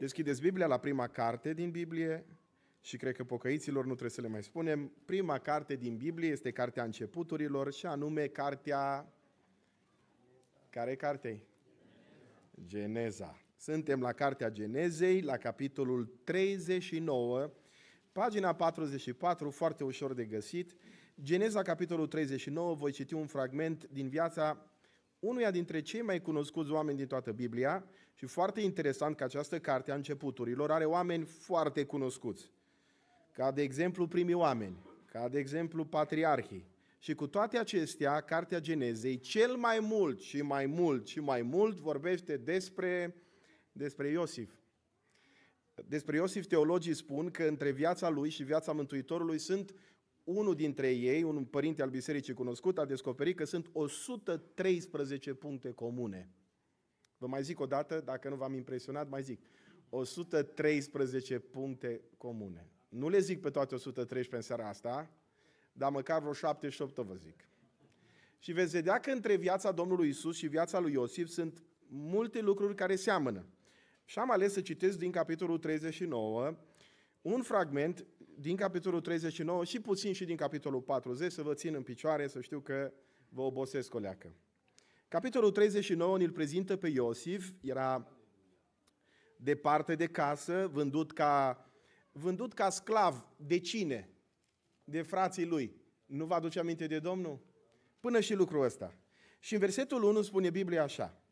Deschideți Biblia la prima carte din Biblie și cred că pocăiților nu trebuie să le mai spunem. Prima carte din Biblie este cartea începuturilor și anume cartea... Care cartei? Geneza. Suntem la cartea Genezei, la capitolul 39, pagina 44, foarte ușor de găsit. Geneza, capitolul 39, voi citi un fragment din viața unuia dintre cei mai cunoscuți oameni din toată Biblia, și foarte interesant că această carte a începuturilor are oameni foarte cunoscuți. Ca de exemplu primii oameni, ca de exemplu patriarhii. Și cu toate acestea, Cartea Genezei cel mai mult și mai mult și mai mult vorbește despre, despre Iosif. Despre Iosif teologii spun că între viața lui și viața Mântuitorului sunt unul dintre ei, un părinte al bisericii cunoscut, a descoperit că sunt 113 puncte comune. Vă mai zic o dată, dacă nu v-am impresionat, mai zic. 113 puncte comune. Nu le zic pe toate 113 în seara asta, dar măcar vreo 78 vă zic. Și veți vedea că între viața Domnului Isus și viața lui Iosif sunt multe lucruri care seamănă. Și am ales să citesc din capitolul 39 un fragment din capitolul 39 și puțin și din capitolul 40 să vă țin în picioare, să știu că vă obosesc o leacă. Capitolul 39 îl prezintă pe Iosif, era departe de casă, vândut ca, vândut ca sclav. De cine? De frații lui. Nu vă aduce aminte de Domnul? Până și lucrul ăsta. Și în versetul 1 spune Biblia așa.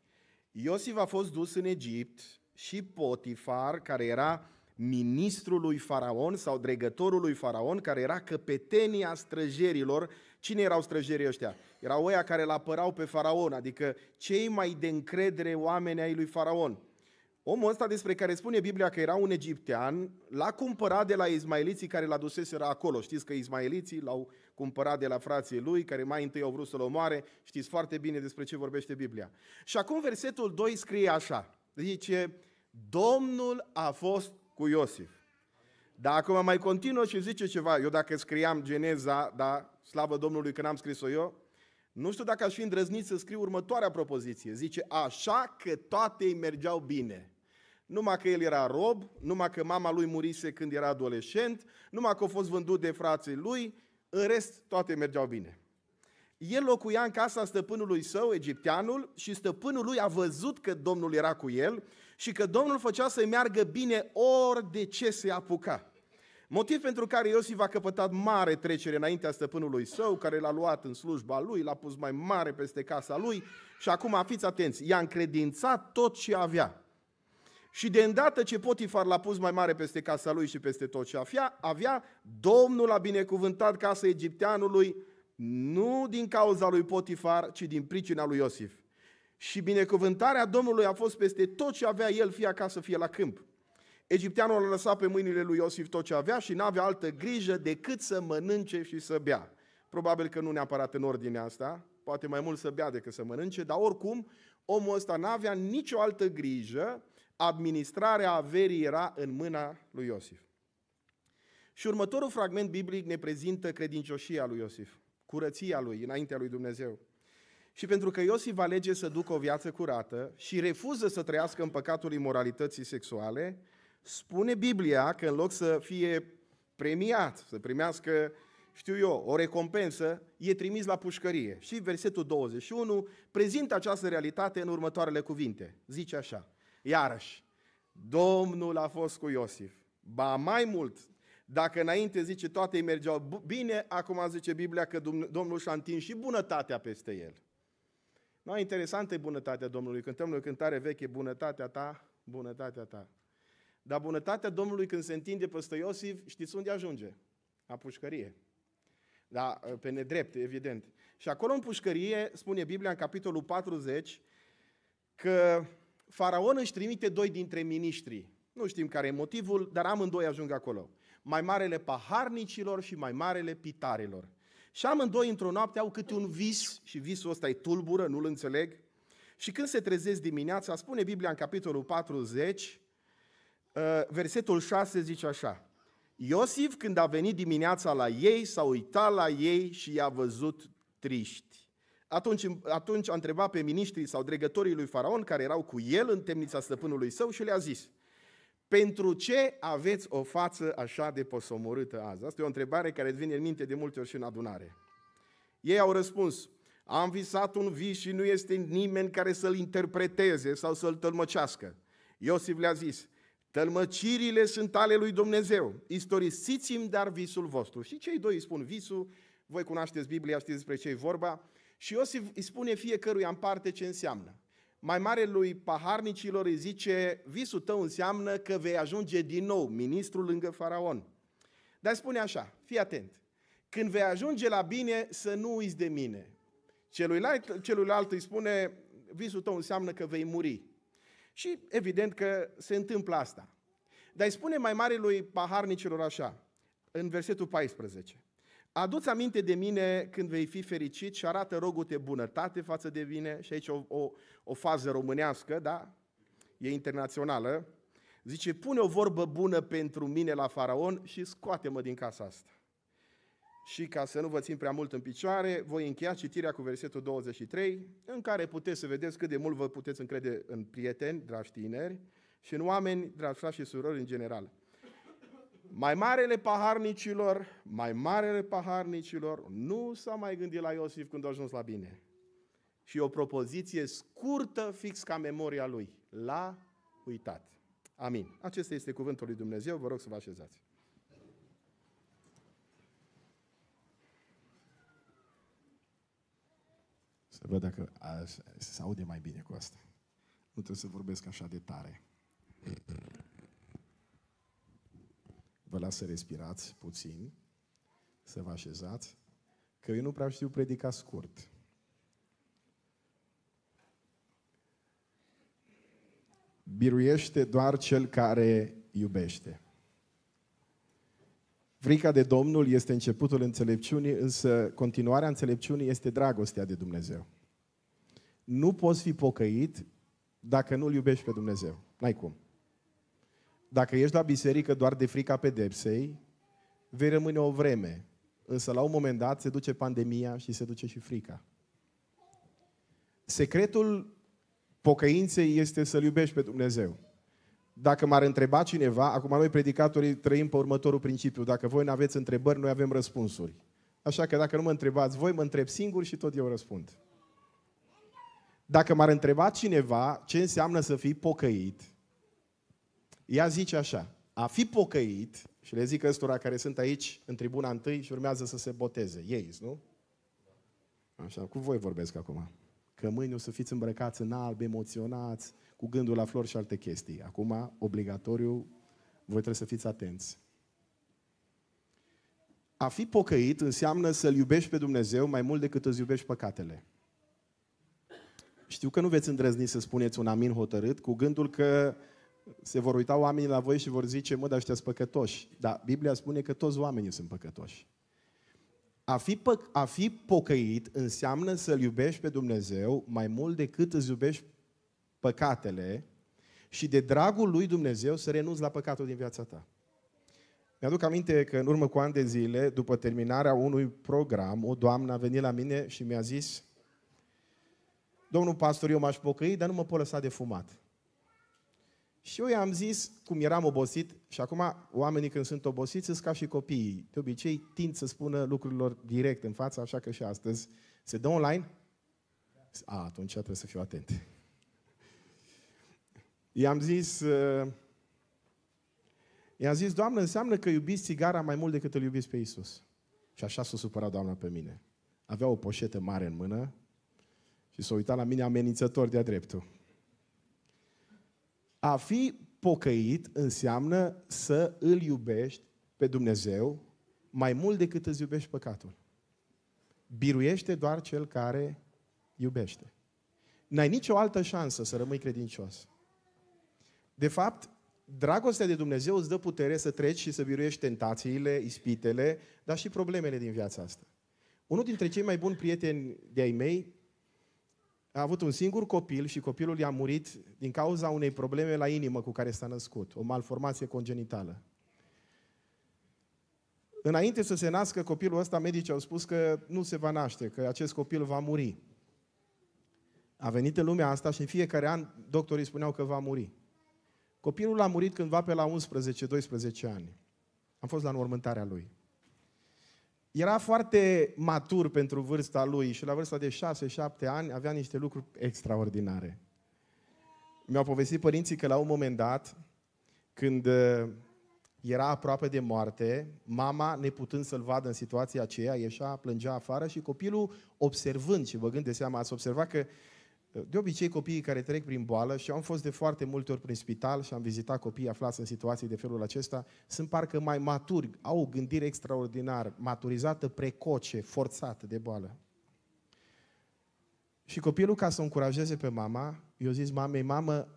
Iosif a fost dus în Egipt și Potifar, care era ministrul lui Faraon sau dregătorul lui Faraon, care era căpetenia străjerilor Cine erau străjerii ăștia? Erau oia care îl apărau pe faraon, adică cei mai de încredere oameni ai lui faraon. Omul ăsta despre care spune Biblia că era un egiptean, l-a cumpărat de la izmaeliții care l-a duseseră acolo. Știți că izmaeliții l-au cumpărat de la frații lui, care mai întâi au vrut să-l omoare. Știți foarte bine despre ce vorbește Biblia. Și acum versetul 2 scrie așa. Zice, Domnul a fost cu Iosif. Dar acum mai continuă și zice ceva. Eu dacă scriam Geneza, da, slavă Domnului că n-am scris-o eu, nu știu dacă aș fi îndrăznit să scriu următoarea propoziție. Zice, așa că toate îi mergeau bine. Numai că el era rob, numai că mama lui murise când era adolescent, numai că a fost vândut de frații lui, în rest toate mergeau bine. El locuia în casa stăpânului său, egipteanul, și stăpânul lui a văzut că Domnul era cu el și că Domnul făcea să-i meargă bine ori de ce se apuca. Motiv pentru care Iosif a căpătat mare trecere înaintea stăpânului său, care l-a luat în slujba lui, l-a pus mai mare peste casa lui și acum, fiți atenți, i-a încredințat tot ce avea. Și de îndată ce Potifar l-a pus mai mare peste casa lui și peste tot ce avea, avea Domnul a binecuvântat casa egipteanului nu din cauza lui Potifar, ci din pricina lui Iosif și binecuvântarea Domnului a fost peste tot ce avea el, fie acasă, fie la câmp. Egipteanul a lăsat pe mâinile lui Iosif tot ce avea și n-avea altă grijă decât să mănânce și să bea. Probabil că nu neapărat în ordinea asta, poate mai mult să bea decât să mănânce, dar oricum omul ăsta n-avea nicio altă grijă, administrarea averii era în mâna lui Iosif. Și următorul fragment biblic ne prezintă credincioșia lui Iosif, curăția lui înaintea lui Dumnezeu și pentru că Iosif alege să ducă o viață curată și refuză să trăiască în păcatul imoralității sexuale, spune Biblia că în loc să fie premiat, să primească, știu eu, o recompensă, e trimis la pușcărie. Și versetul 21 prezintă această realitate în următoarele cuvinte. Zice așa, iarăși, Domnul a fost cu Iosif. Ba mai mult, dacă înainte, zice, toate îi mergeau bine, acum zice Biblia că Domnul și-a întins și bunătatea peste el. No, interesantă e bunătatea Domnului. Cântăm noi cântare veche, bunătatea ta, bunătatea ta. Dar bunătatea Domnului când se întinde peste Iosif, știți unde ajunge? La pușcărie. Da, pe nedrept, evident. Și acolo în pușcărie, spune Biblia în capitolul 40, că faraon își trimite doi dintre miniștri. Nu știm care e motivul, dar amândoi ajung acolo. Mai marele paharnicilor și mai marele pitarilor. Și amândoi într-o noapte au câte un vis și visul ăsta e tulbură, nu-l înțeleg. Și când se trezesc dimineața, spune Biblia în capitolul 40, uh, versetul 6 zice așa. Iosif, când a venit dimineața la ei, s-a uitat la ei și i-a văzut triști. Atunci, atunci a întrebat pe miniștrii sau dregătorii lui Faraon, care erau cu el în temnița stăpânului său, și le-a zis – pentru ce aveți o față așa de posomorâtă azi? Asta e o întrebare care îți vine în minte de multe ori și în adunare. Ei au răspuns, am visat un vis și nu este nimeni care să-l interpreteze sau să-l tălmăcească. Iosif le-a zis, tălmăcirile sunt ale lui Dumnezeu, istorisiți-mi dar visul vostru. Și cei doi îi spun visul, voi cunoașteți Biblia, știți despre ce e vorba, și Iosif îi spune fiecăruia în parte ce înseamnă mai mare lui paharnicilor îi zice, visul tău înseamnă că vei ajunge din nou ministrul lângă faraon. Dar spune așa, fii atent, când vei ajunge la bine, să nu uiți de mine. Celuilalt, celuilalt îi spune, visul tău înseamnă că vei muri. Și evident că se întâmplă asta. Dar îi spune mai mare lui paharnicilor așa, în versetul 14. Aduți aminte de mine când vei fi fericit și arată rogute bunătate față de mine. Și aici o, o, o fază românească, da? E internațională. Zice, pune o vorbă bună pentru mine la faraon și scoate-mă din casa asta. Și ca să nu vă țin prea mult în picioare, voi încheia citirea cu versetul 23, în care puteți să vedeți cât de mult vă puteți încrede în prieteni, dragi tineri, și în oameni, dragi frați și surori în general mai marele paharnicilor, mai marele paharnicilor, nu s-a mai gândit la Iosif când a ajuns la bine. Și o propoziție scurtă, fix ca memoria lui. L-a uitat. Amin. Acesta este cuvântul lui Dumnezeu. Vă rog să vă așezați. Să văd dacă se aude mai bine cu asta. Nu trebuie să vorbesc așa de tare vă las să respirați puțin, să vă așezați, că eu nu prea știu predica scurt. Biruiește doar cel care iubește. Frica de Domnul este începutul înțelepciunii, însă continuarea înțelepciunii este dragostea de Dumnezeu. Nu poți fi pocăit dacă nu-L iubești pe Dumnezeu. N-ai cum. Dacă ești la biserică doar de frica pedepsei, vei rămâne o vreme. Însă la un moment dat se duce pandemia și se duce și frica. Secretul pocăinței este să-L iubești pe Dumnezeu. Dacă m-ar întreba cineva, acum noi predicatorii trăim pe următorul principiu, dacă voi nu aveți întrebări, noi avem răspunsuri. Așa că dacă nu mă întrebați voi, mă întreb singur și tot eu răspund. Dacă m-ar întreba cineva ce înseamnă să fii pocăit, ea zice așa, a fi pocăit, și le zic ăstora care sunt aici în tribuna întâi și urmează să se boteze, ei, nu? Așa, cu voi vorbesc acum. Că mâine o să fiți îmbrăcați în alb, emoționați, cu gândul la flori și alte chestii. Acum, obligatoriu, voi trebuie să fiți atenți. A fi pocăit înseamnă să-L iubești pe Dumnezeu mai mult decât îți iubești păcatele. Știu că nu veți îndrăzni să spuneți un amin hotărât cu gândul că se vor uita oamenii la voi și vor zice, mă, dar ăștia sunt păcătoși. Dar Biblia spune că toți oamenii sunt păcătoși. A fi, pă- a fi pocăit înseamnă să-L iubești pe Dumnezeu mai mult decât îți iubești păcatele și de dragul lui Dumnezeu să renunți la păcatul din viața ta. Mi-aduc aminte că în urmă cu ani de zile, după terminarea unui program, o doamnă a venit la mine și mi-a zis Domnul pastor, eu m-aș pocăi, dar nu mă pot lăsa de fumat. Și eu i-am zis, cum eram obosit, și acum oamenii când sunt obosiți sunt ca și copiii. De obicei tind să spună lucrurilor direct în față, așa că și astăzi se dă online? A, atunci trebuie să fiu atent. I-am zis, uh, i-am zis, Doamnă, înseamnă că iubiți țigara mai mult decât îl iubiți pe Isus. Și așa s-a supărat Doamna pe mine. Avea o poșetă mare în mână și s-a uitat la mine amenințător de-a dreptul. A fi pocăit înseamnă să îl iubești pe Dumnezeu mai mult decât îți iubești păcatul. Biruiește doar cel care iubește. N-ai nicio altă șansă să rămâi credincios. De fapt, dragostea de Dumnezeu îți dă putere să treci și să biruiești tentațiile, ispitele, dar și problemele din viața asta. Unul dintre cei mai buni prieteni de ai mei a avut un singur copil și copilul i-a murit din cauza unei probleme la inimă cu care s-a născut, o malformație congenitală. Înainte să se nască copilul ăsta, medicii au spus că nu se va naște, că acest copil va muri. A venit în lumea asta și în fiecare an doctorii spuneau că va muri. Copilul a murit cândva pe la 11-12 ani. Am fost la înmormântarea lui era foarte matur pentru vârsta lui și la vârsta de 6-7 ani avea niște lucruri extraordinare. Mi-au povestit părinții că la un moment dat, când uh, era aproape de moarte, mama, neputând să-l vadă în situația aceea, ieșea, plângea afară și copilul, observând și băgând de seama, ați observat că de obicei, copiii care trec prin boală, și am fost de foarte multe ori prin spital și am vizitat copii aflați în situații de felul acesta, sunt parcă mai maturi, au o gândire extraordinară, maturizată precoce, forțată de boală. Și copilul, ca să încurajeze pe mama, eu zis mamei, mamă,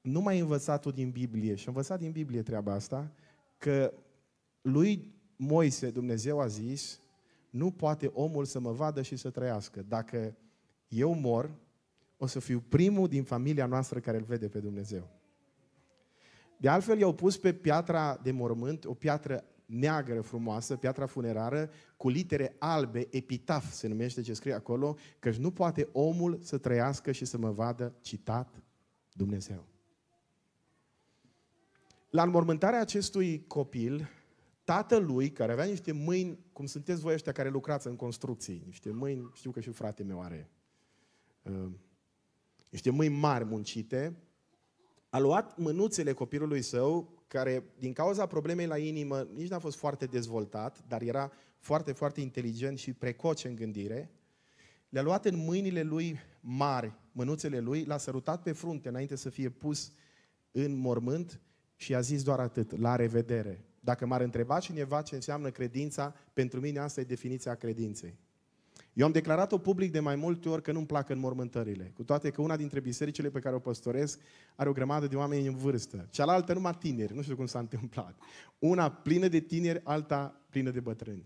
nu mai învățat tu din Biblie, și am învățat din Biblie treaba asta, că lui Moise Dumnezeu a zis, nu poate omul să mă vadă și să trăiască. Dacă eu mor, o să fiu primul din familia noastră care îl vede pe Dumnezeu. De altfel, i-au pus pe piatra de mormânt o piatră neagră frumoasă, piatra funerară, cu litere albe, epitaf se numește ce scrie acolo, căci nu poate omul să trăiască și să mă vadă citat Dumnezeu. La înmormântarea acestui copil, tatălui, care avea niște mâini, cum sunteți voi ăștia care lucrați în construcții, niște mâini, știu că și frate meu are, uh, niște mâini mari muncite, a luat mânuțele copilului său, care din cauza problemei la inimă nici n-a fost foarte dezvoltat, dar era foarte, foarte inteligent și precoce în gândire, le-a luat în mâinile lui mari, mânuțele lui, l-a sărutat pe frunte înainte să fie pus în mormânt și a zis doar atât, la revedere. Dacă m-ar întreba cineva ce înseamnă credința, pentru mine asta e definiția credinței. Eu am declarat-o public de mai multe ori că nu-mi plac mormântările. cu toate că una dintre bisericile pe care o păstoresc are o grămadă de oameni în vârstă, cealaltă numai tineri, nu știu cum s-a întâmplat. Una plină de tineri, alta plină de bătrâni.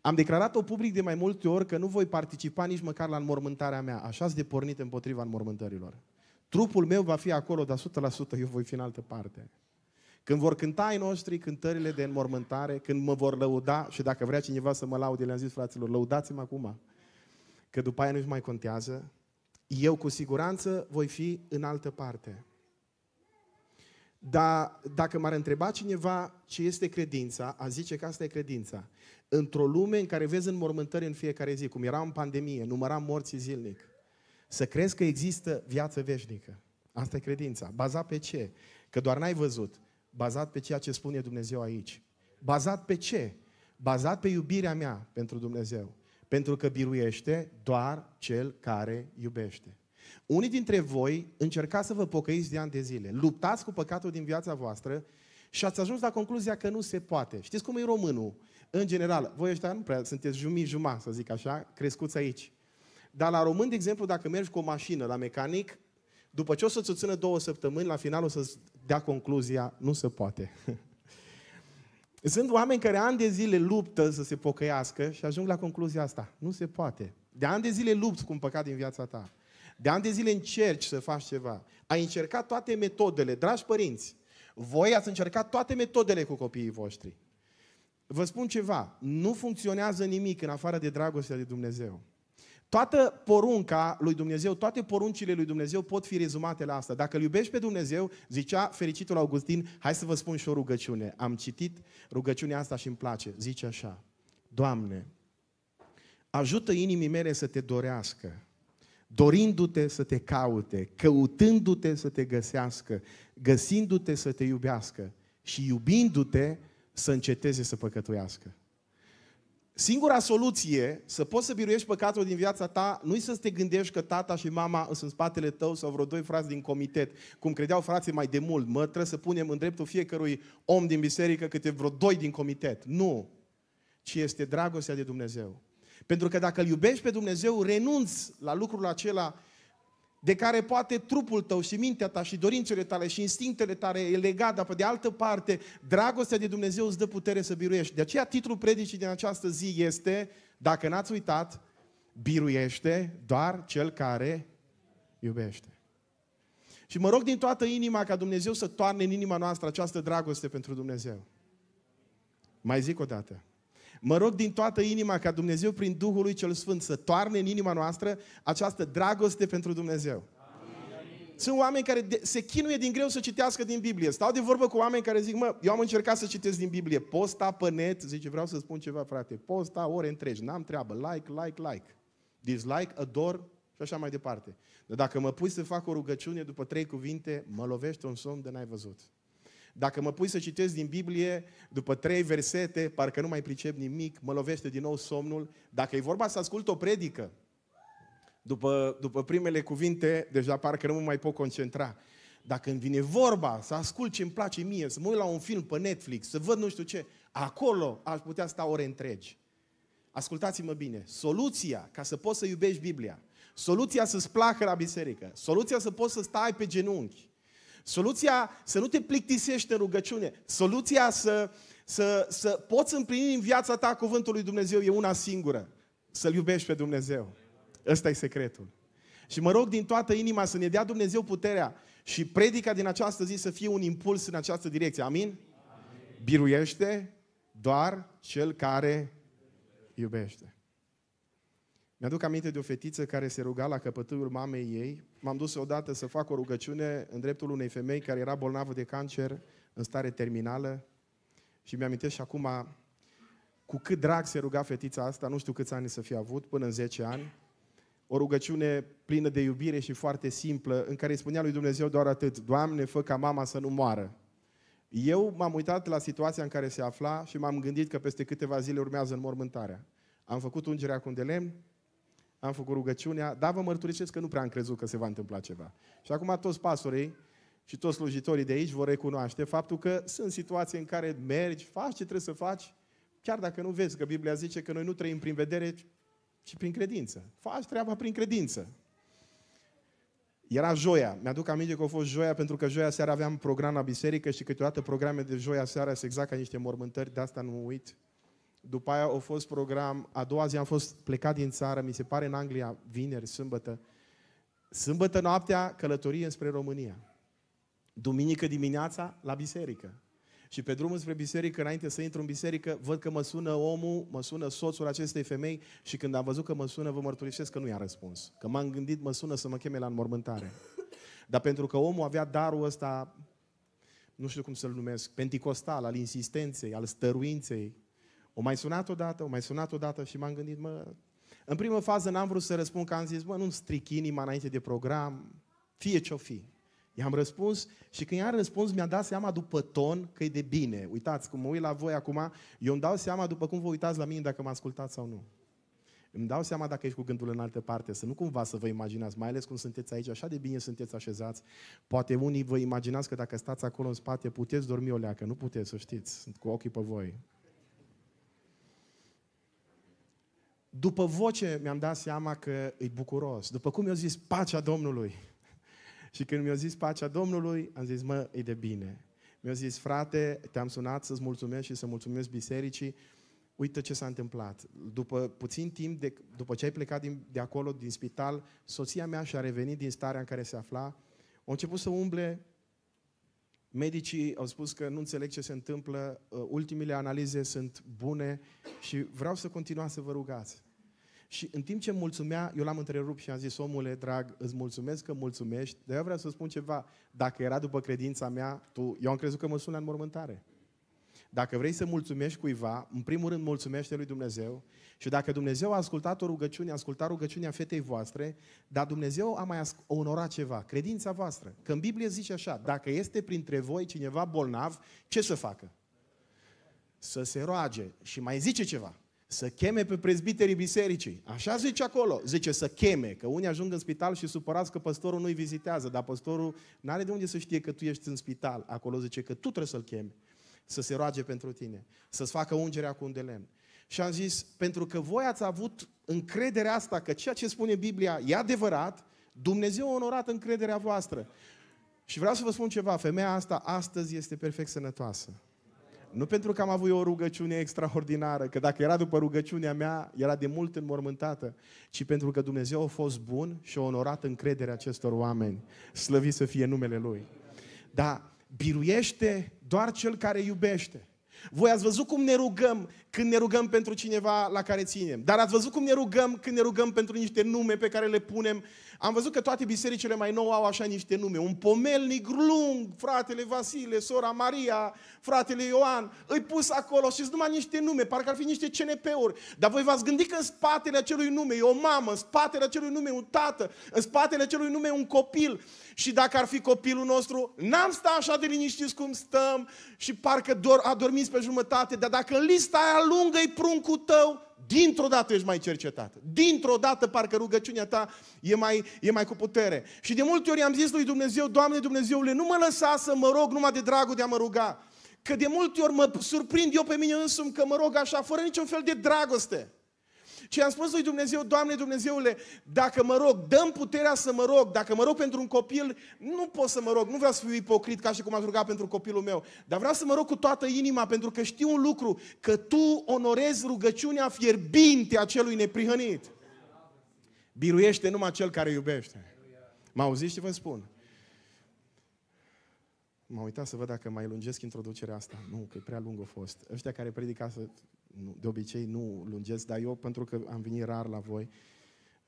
Am declarat-o public de mai multe ori că nu voi participa nici măcar la înmormântarea mea, așa de pornit împotriva înmormântărilor. Trupul meu va fi acolo, dar 100% eu voi fi în altă parte. Când vor cânta ai noștri cântările de înmormântare, când mă vor lăuda, și dacă vrea cineva să mă laude, le-am zis fraților, lăudați-mă acum că după aia nu-și mai contează, eu cu siguranță voi fi în altă parte. Dar dacă m-ar întreba cineva ce este credința, a zice că asta e credința. Într-o lume în care vezi înmormântări în fiecare zi, cum era în pandemie, număram morții zilnic, să crezi că există viață veșnică. Asta e credința. Bazat pe ce? Că doar n-ai văzut. Bazat pe ceea ce spune Dumnezeu aici. Bazat pe ce? Bazat pe iubirea mea pentru Dumnezeu pentru că biruiește doar cel care iubește. Unii dintre voi încercați să vă pocăiți de ani de zile, luptați cu păcatul din viața voastră și ați ajuns la concluzia că nu se poate. Știți cum e românul? În general, voi ăștia nu prea sunteți jumii juma, să zic așa, crescuți aici. Dar la român, de exemplu, dacă mergi cu o mașină la mecanic, după ce o să-ți o țină două săptămâni, la final o să-ți dea concluzia, nu se poate. Sunt oameni care ani de zile luptă să se pocăiască și ajung la concluzia asta. Nu se poate. De ani de zile lupți cu un păcat din viața ta. De ani de zile încerci să faci ceva. Ai încercat toate metodele. Dragi părinți, voi ați încercat toate metodele cu copiii voștri. Vă spun ceva, nu funcționează nimic în afară de dragostea de Dumnezeu. Toată porunca lui Dumnezeu, toate poruncile lui Dumnezeu pot fi rezumate la asta. Dacă îl iubești pe Dumnezeu, zicea fericitul Augustin, hai să vă spun și o rugăciune. Am citit rugăciunea asta și îmi place. Zice așa, Doamne, ajută inimii mele să te dorească, dorindu-te să te caute, căutându-te să te găsească, găsindu-te să te iubească și iubindu-te să înceteze să păcătuiască. Singura soluție să poți să biruiești păcatul din viața ta nu-i să te gândești că tata și mama sunt în spatele tău sau vreo doi frați din comitet, cum credeau frații mai de mult, mă, trebuie să punem în dreptul fiecărui om din biserică câte vreo doi din comitet. Nu! Ci este dragostea de Dumnezeu. Pentru că dacă îl iubești pe Dumnezeu, renunți la lucrul acela de care poate trupul tău și mintea ta și dorințele tale și instinctele tale e legat, dar pe de altă parte, dragostea de Dumnezeu îți dă putere să biruiești. De aceea titlul predicii din această zi este, dacă n-ați uitat, biruiește doar cel care iubește. Și mă rog din toată inima ca Dumnezeu să toarne în inima noastră această dragoste pentru Dumnezeu. Mai zic o dată. Mă rog din toată inima ca Dumnezeu prin Duhul lui cel Sfânt să toarne în inima noastră această dragoste pentru Dumnezeu. Sunt oameni care se chinuie din greu să citească din Biblie. Stau de vorbă cu oameni care zic, mă, eu am încercat să citesc din Biblie. Posta pe net, zice, vreau să spun ceva, frate. Posta ore întregi, n-am treabă. Like, like, like. Dislike, ador și așa mai departe. Dar dacă mă pui să fac o rugăciune după trei cuvinte, mă lovește un somn de n-ai văzut. Dacă mă pui să citesc din Biblie, după trei versete, parcă nu mai pricep nimic, mă lovește din nou somnul. Dacă e vorba să ascult o predică, după, după primele cuvinte, deja parcă nu mă mai pot concentra. Dacă îmi vine vorba să ascult ce îmi place mie, să mă uit la un film pe Netflix, să văd nu știu ce, acolo aș putea sta ore întregi. Ascultați-mă bine, soluția ca să poți să iubești Biblia, soluția să-ți placă la biserică, soluția să poți să stai pe genunchi, Soluția să nu te plictisești în rugăciune, soluția să, să, să poți împlini în viața ta cuvântul lui Dumnezeu e una singură. Să-L iubești pe Dumnezeu. Ăsta e secretul. Și mă rog din toată inima să ne dea Dumnezeu puterea și predica din această zi să fie un impuls în această direcție. Amin? Amin. Biruiește doar cel care iubește. Mi-aduc aminte de o fetiță care se ruga la căpătâiul mamei ei. M-am dus odată să fac o rugăciune în dreptul unei femei care era bolnavă de cancer în stare terminală și mi am și acum cu cât drag se ruga fetița asta, nu știu câți ani să fie avut, până în 10 ani, o rugăciune plină de iubire și foarte simplă, în care îi spunea lui Dumnezeu doar atât, Doamne, fă ca mama să nu moară. Eu m-am uitat la situația în care se afla și m-am gândit că peste câteva zile urmează înmormântarea. Am făcut ungerea cu un de lemn, am făcut rugăciunea, dar vă mărturisesc că nu prea am crezut că se va întâmpla ceva. Și acum toți pastorii și toți slujitorii de aici vor recunoaște faptul că sunt situații în care mergi, faci ce trebuie să faci, chiar dacă nu vezi, că Biblia zice că noi nu trăim prin vedere, ci prin credință. Faci treaba prin credință. Era joia. Mi-aduc aminte că a fost joia pentru că joia seara aveam program la biserică și câteodată programe de joia seara sunt exact ca niște mormântări, de asta nu uit. După aia a fost program, a doua zi am fost plecat din țară, mi se pare în Anglia, vineri, sâmbătă. Sâmbătă noaptea, călătorie spre România. Duminică dimineața, la biserică. Și pe drumul spre biserică, înainte să intru în biserică, văd că mă sună omul, mă sună soțul acestei femei și când am văzut că mă sună, vă mărturisesc că nu i-a răspuns. Că m-am gândit, mă sună să mă cheme la înmormântare. Dar pentru că omul avea darul ăsta, nu știu cum să-l numesc, penticostal, al insistenței, al stăruinței, o mai sunat odată, o mai sunat odată și m-am gândit, mă, în primă fază n-am vrut să răspund că am zis, mă, nu-mi stric inima înainte de program, fie ce-o fi. I-am răspuns și când i-am răspuns mi-a dat seama după ton că e de bine. Uitați, cum mă uit la voi acum, eu îmi dau seama după cum vă uitați la mine dacă mă ascultați sau nu. Îmi dau seama dacă ești cu gândul în altă parte, să nu cumva să vă imaginați, mai ales cum sunteți aici, așa de bine sunteți așezați. Poate unii vă imaginați că dacă stați acolo în spate puteți dormi o leacă, nu puteți, să știți, sunt cu ochii pe voi. După voce mi-am dat seama că e bucuros. După cum mi-a zis pacea Domnului. și când mi-a zis pacea Domnului, am zis, mă, e de bine. Mi-a zis, frate, te-am sunat să-ți mulțumesc și să mulțumesc bisericii. Uite ce s-a întâmplat. După puțin timp, de, după ce ai plecat din, de acolo, din spital, soția mea și-a revenit din starea în care se afla. A început să umble Medicii au spus că nu înțeleg ce se întâmplă, ultimile analize sunt bune și vreau să continuați să vă rugați. Și în timp ce mulțumea, eu l-am întrerupt și am zis, omule drag, îți mulțumesc că mulțumești, dar eu vreau să spun ceva. Dacă era după credința mea, tu, eu am crezut că mă sună în mormântare. Dacă vrei să mulțumești cuiva, în primul rând mulțumește lui Dumnezeu și dacă Dumnezeu a ascultat o rugăciune, a ascultat rugăciunea fetei voastre, dar Dumnezeu a mai onorat ceva, credința voastră. Că în Biblie zice așa, dacă este printre voi cineva bolnav, ce să facă? Să se roage și mai zice ceva. Să cheme pe prezbiterii bisericii. Așa zice acolo. Zice să cheme, că unii ajung în spital și supărați că păstorul nu-i vizitează, dar păstorul nu are de unde să știe că tu ești în spital. Acolo zice că tu trebuie să-l chemi, să se roage pentru tine, să-ți facă ungerea cu un de lemn. Și am zis, pentru că voi ați avut încrederea asta că ceea ce spune Biblia e adevărat, Dumnezeu a onorat încrederea voastră. Și vreau să vă spun ceva, femeia asta astăzi este perfect sănătoasă. Nu pentru că am avut eu o rugăciune extraordinară, că dacă era după rugăciunea mea, era de mult înmormântată, ci pentru că Dumnezeu a fost bun și a onorat încrederea acestor oameni. Slăvi să fie numele Lui. Dar biruiește doar cel care iubește. Voi ați văzut cum ne rugăm când ne rugăm pentru cineva la care ținem. Dar ați văzut cum ne rugăm când ne rugăm pentru niște nume pe care le punem am văzut că toate bisericile mai nou au așa niște nume. Un pomelnic lung, fratele Vasile, sora Maria, fratele Ioan, îi pus acolo și numai niște nume, parcă ar fi niște CNP-uri. Dar voi v-ați gândit că în spatele acelui nume e o mamă, în spatele acelui nume un tată, în spatele acelui nume un copil. Și dacă ar fi copilul nostru, n-am sta așa de liniștiți cum stăm și parcă dor, a dormit pe jumătate, dar dacă în lista aia lungă e pruncul tău, Dintr-o dată ești mai cercetat. Dintr-o dată parcă rugăciunea ta e mai, e mai cu putere. Și de multe ori am zis lui Dumnezeu, Doamne Dumnezeule, nu mă lăsa să mă rog numai de dragul de a mă ruga. Că de multe ori mă surprind eu pe mine însumi că mă rog așa, fără niciun fel de dragoste ci am spus lui Dumnezeu, Doamne Dumnezeule, dacă mă rog, dăm puterea să mă rog, dacă mă rog pentru un copil, nu pot să mă rog, nu vreau să fiu ipocrit ca și cum aș ruga pentru copilul meu, dar vreau să mă rog cu toată inima pentru că știu un lucru, că Tu onorezi rugăciunea fierbinte a celui neprihănit. Biruiește numai cel care iubește. Mă auziți ce vă spun? M-am uitat să văd dacă mai lungesc introducerea asta. Nu, că e prea lungă a fost. Ăștia care predica să... Nu, de obicei nu lungesc, dar eu, pentru că am venit rar la voi,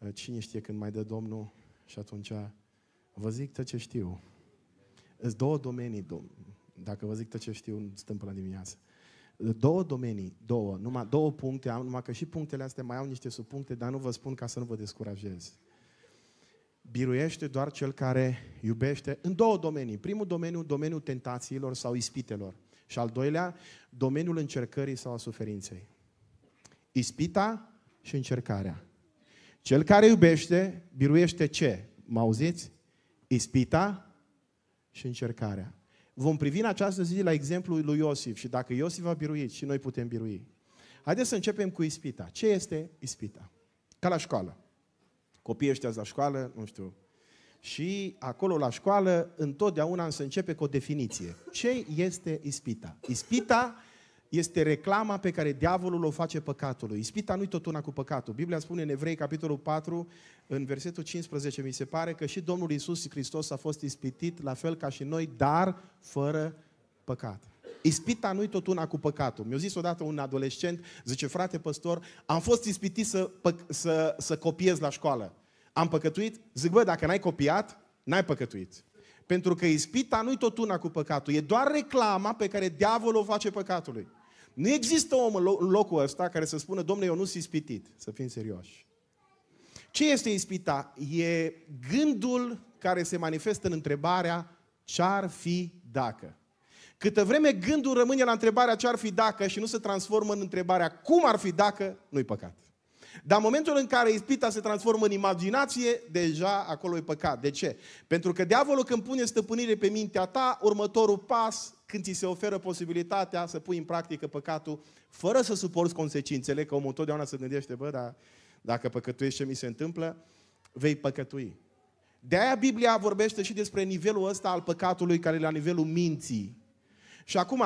ă, cine știe când mai dă Domnul și atunci vă zic tot ce știu. Sunt două domenii, dom- dacă vă zic tot ce știu, stăm până la dimineață. Două domenii, două, numai două puncte am, numai că și punctele astea mai au niște subpuncte, dar nu vă spun ca să nu vă descurajez biruiește doar cel care iubește în două domenii. Primul domeniu, domeniul tentațiilor sau ispitelor. Și al doilea, domeniul încercării sau a suferinței. Ispita și încercarea. Cel care iubește, biruiește ce? Mă auziți? Ispita și încercarea. Vom privi în această zi la exemplul lui Iosif și dacă Iosif a biruit și noi putem birui. Haideți să începem cu ispita. Ce este ispita? Ca la școală copiii ăștia la școală, nu știu. Și acolo la școală, întotdeauna se începe cu o definiție. Ce este ispita? Ispita este reclama pe care diavolul o face păcatului. Ispita nu-i tot una cu păcatul. Biblia spune în Evrei, capitolul 4, în versetul 15, mi se pare că și Domnul Isus Hristos a fost ispitit, la fel ca și noi, dar fără păcat ispita nu-i tot una cu păcatul. Mi-a zis odată un adolescent, zice, frate păstor, am fost ispitit să, să, să copiez la școală. Am păcătuit? Zic, bă, dacă n-ai copiat, n-ai păcătuit. Pentru că ispita nu-i tot una cu păcatul, e doar reclama pe care diavolul o face păcatului. Nu există om în locul ăsta care să spună, domnule, eu nu sunt ispitit, să fim serioși. Ce este ispita? E gândul care se manifestă în întrebarea ce ar fi dacă. Câtă vreme gândul rămâne la întrebarea ce ar fi dacă și nu se transformă în întrebarea cum ar fi dacă, nu-i păcat. Dar în momentul în care ispita se transformă în imaginație, deja acolo e păcat. De ce? Pentru că diavolul când pune stăpânire pe mintea ta, următorul pas, când ți se oferă posibilitatea să pui în practică păcatul, fără să suporți consecințele, că omul întotdeauna se gândește, bă, dar dacă păcătuiești ce mi se întâmplă, vei păcătui. De aia Biblia vorbește și despre nivelul ăsta al păcatului, care e la nivelul minții. Și acum,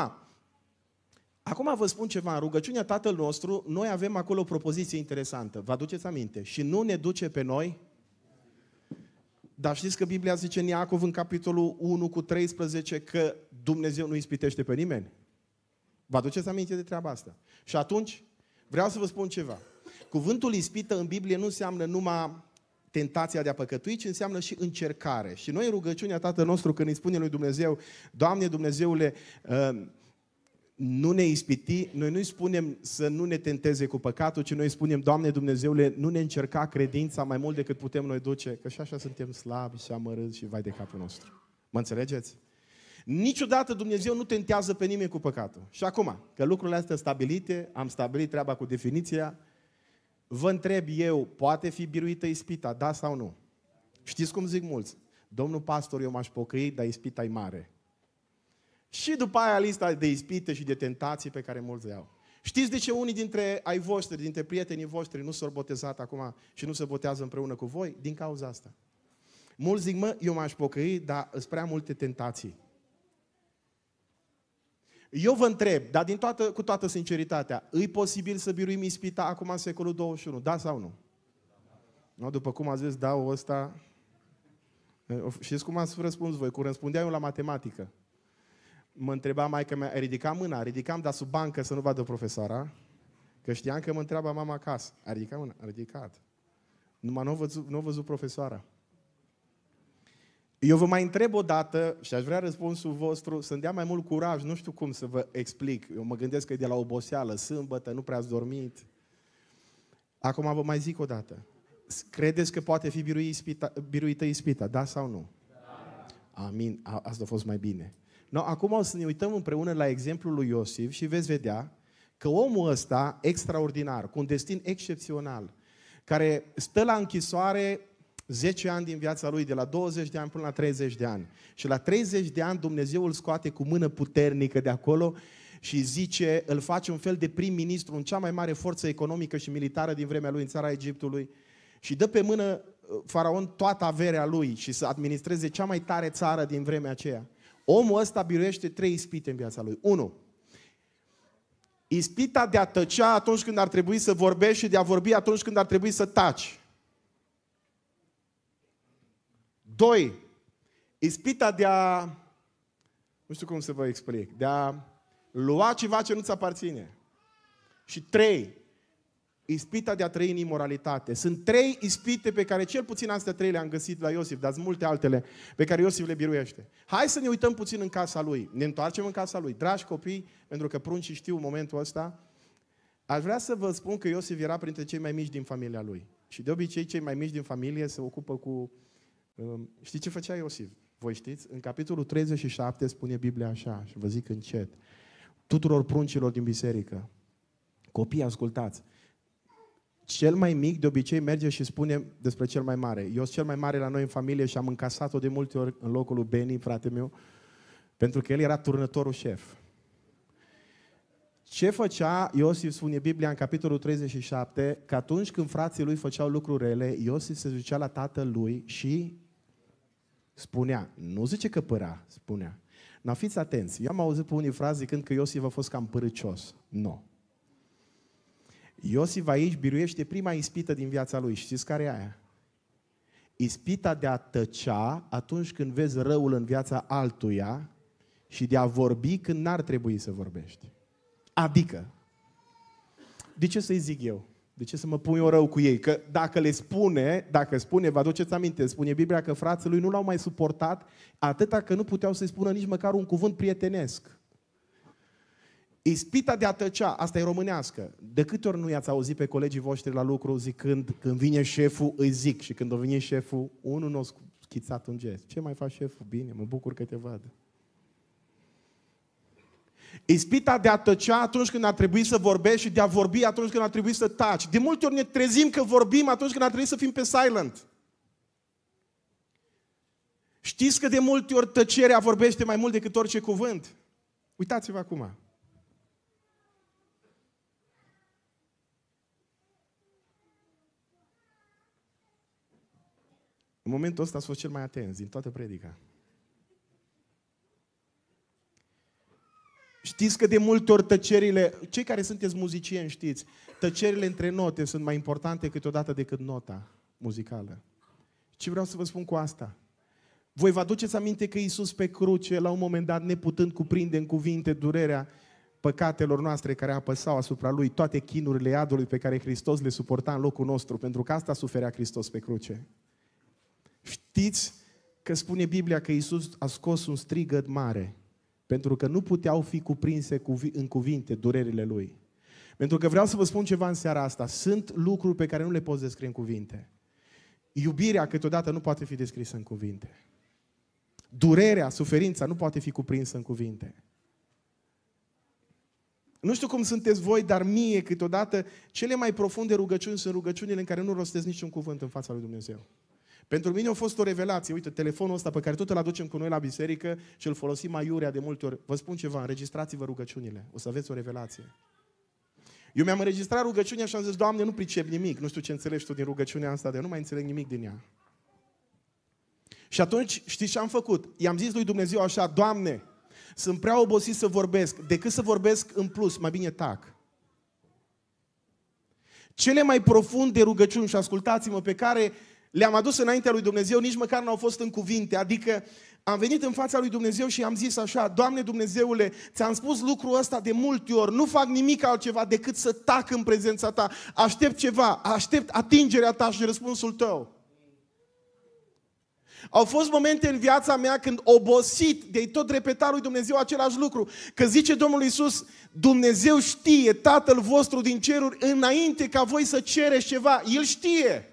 acum vă spun ceva, în rugăciunea Tatăl nostru, noi avem acolo o propoziție interesantă, vă aduceți aminte, și nu ne duce pe noi, dar știți că Biblia zice în Iacov în capitolul 1 cu 13 că Dumnezeu nu ispitește pe nimeni? Vă aduceți aminte de treaba asta? Și atunci, vreau să vă spun ceva. Cuvântul ispită în Biblie nu înseamnă numai tentația de a păcătui, ci înseamnă și încercare. Și noi în rugăciunea Tatăl nostru, când îi spune lui Dumnezeu, Doamne Dumnezeule, uh, nu ne ispiti, noi nu-i spunem să nu ne tenteze cu păcatul, ci noi îi spunem, Doamne Dumnezeule, nu ne încerca credința mai mult decât putem noi duce, că și așa suntem slabi și amărâți și vai de capul nostru. Mă înțelegeți? Niciodată Dumnezeu nu tentează pe nimeni cu păcatul. Și acum, că lucrurile astea stabilite, am stabilit treaba cu definiția, Vă întreb eu, poate fi biruită ispita, da sau nu? Știți cum zic mulți? Domnul pastor, eu m-aș pocăi, dar ispita e mare. Și după aia lista de ispite și de tentații pe care mulți le au. Știți de ce unii dintre ai voștri, dintre prietenii voștri nu s-au botezat acum și nu se botează împreună cu voi? Din cauza asta. Mulți zic, mă, eu m-aș pocăi, dar sunt prea multe tentații. Eu vă întreb, dar din toată, cu toată sinceritatea, e posibil să biruim ispita acum în secolul 21? Da sau nu? No, după cum ați zis, da, ăsta... Știți cum ați răspuns voi? Cum răspundeam eu la matematică. Mă întreba că mea, ridicam mâna, ridicam, dar sub bancă să nu vadă profesoara, că știam că mă întreaba mama acasă. A ridicat mâna, a ridicat. Numai nu n-o văzut, n-o văzut profesoara. Eu vă mai întreb o dată și aș vrea răspunsul vostru să-mi dea mai mult curaj, nu știu cum să vă explic. Eu mă gândesc că e de la oboseală, sâmbătă, nu prea ați dormit. Acum vă mai zic o dată. Credeți că poate fi birui ispita, biruită ispita, da sau nu? Da. Amin, A, asta a fost mai bine. No, acum o să ne uităm împreună la exemplul lui Iosif și veți vedea că omul ăsta extraordinar, cu un destin excepțional, care stă la închisoare 10 ani din viața lui, de la 20 de ani până la 30 de ani. Și la 30 de ani Dumnezeu îl scoate cu mână puternică de acolo și zice, îl face un fel de prim-ministru în cea mai mare forță economică și militară din vremea lui în țara Egiptului și dă pe mână uh, faraon toată averea lui și să administreze cea mai tare țară din vremea aceea. Omul ăsta biruiește trei ispite în viața lui. Unu, Ispita de a tăcea atunci când ar trebui să vorbești și de a vorbi atunci când ar trebui să taci. Doi, ispita de a, nu știu cum să vă explic, de a lua ceva ce nu-ți aparține. Și trei, ispita de a trăi în imoralitate. Sunt trei ispite pe care cel puțin astea trei le-am găsit la Iosif, dar sunt multe altele pe care Iosif le biruiește. Hai să ne uităm puțin în casa lui. Ne întoarcem în casa lui. Dragi copii, pentru că pruncii știu momentul ăsta, aș vrea să vă spun că Iosif era printre cei mai mici din familia lui. Și de obicei cei mai mici din familie se ocupă cu Um, știi ce făcea Iosif? Voi știți? În capitolul 37 spune Biblia așa, și vă zic încet, tuturor pruncilor din biserică, copii, ascultați, cel mai mic de obicei merge și spune despre cel mai mare. Eu sunt cel mai mare la noi în familie și am încasat-o de multe ori în locul lui Beni, frate meu, pentru că el era turnătorul șef. Ce făcea Iosif, spune Biblia în capitolul 37, că atunci când frații lui făceau lucruri rele, Iosif se ducea la tatăl lui și Spunea, nu zice că părea, spunea. Dar fiți atenți, eu am auzit pe unii frazi când că Iosif a fost cam părăcios. Nu. No. Iosif aici biruiește prima ispită din viața lui. Știți care e aia? Ispita de a tăcea atunci când vezi răul în viața altuia și de a vorbi când n-ar trebui să vorbești. Adică, de ce să-i zic eu? De ce să mă pun eu rău cu ei? Că dacă le spune, dacă spune, vă aduceți aminte, spune Biblia că frații lui nu l-au mai suportat atâta că nu puteau să-i spună nici măcar un cuvânt prietenesc. Ispita de a tăcea, asta e românească. De câte ori nu i-ați auzit pe colegii voștri la lucru zicând, când vine șeful, îi zic. Și când o vine șeful, unul nu a schițat un gest. Ce mai faci șeful? Bine, mă bucur că te văd. Ispita de a tăcea atunci când ar trebui să vorbești și de a vorbi atunci când ar trebui să taci. De multe ori ne trezim că vorbim atunci când ar trebui să fim pe silent. Știți că de multe ori tăcerea vorbește mai mult decât orice cuvânt? Uitați-vă acum. În momentul ăsta a fost cel mai atent din toată predica. Știți că de multe ori tăcerile, cei care sunteți muzicieni știți, tăcerile între note sunt mai importante câteodată decât nota muzicală. Ce vreau să vă spun cu asta? Voi vă aduceți aminte că Iisus pe cruce, la un moment dat, neputând cuprinde în cuvinte durerea păcatelor noastre care apăsau asupra Lui, toate chinurile iadului pe care Hristos le suporta în locul nostru, pentru că asta suferea Hristos pe cruce. Știți că spune Biblia că Iisus a scos un strigăt mare – pentru că nu puteau fi cuprinse în cuvinte durerile lui. Pentru că vreau să vă spun ceva în seara asta. Sunt lucruri pe care nu le poți descrie în cuvinte. Iubirea câteodată nu poate fi descrisă în cuvinte. Durerea, suferința nu poate fi cuprinsă în cuvinte. Nu știu cum sunteți voi, dar mie câteodată cele mai profunde rugăciuni sunt rugăciunile în care nu rostesc niciun cuvânt în fața lui Dumnezeu. Pentru mine a fost o revelație. Uite, telefonul ăsta pe care tot îl aducem cu noi la biserică și îl folosim mai iurea de multe ori. Vă spun ceva, înregistrați-vă rugăciunile. O să aveți o revelație. Eu mi-am înregistrat rugăciunea și am zis, Doamne, nu pricep nimic. Nu știu ce înțelegi tu din rugăciunea asta, dar nu mai înțeleg nimic din ea. Și atunci, știți ce am făcut? I-am zis lui Dumnezeu așa, Doamne, sunt prea obosit să vorbesc. Decât să vorbesc în plus, mai bine tac. Cele mai profunde rugăciuni, și ascultați-mă, pe care le-am adus înaintea lui Dumnezeu, nici măcar n-au fost în cuvinte, adică am venit în fața lui Dumnezeu și am zis așa, Doamne Dumnezeule, ți-am spus lucrul ăsta de multe ori, nu fac nimic altceva decât să tac în prezența ta, aștept ceva, aștept atingerea ta și răspunsul tău. Au fost momente în viața mea când obosit de tot repeta lui Dumnezeu același lucru. Că zice Domnul Iisus, Dumnezeu știe Tatăl vostru din ceruri înainte ca voi să cereți ceva. El știe.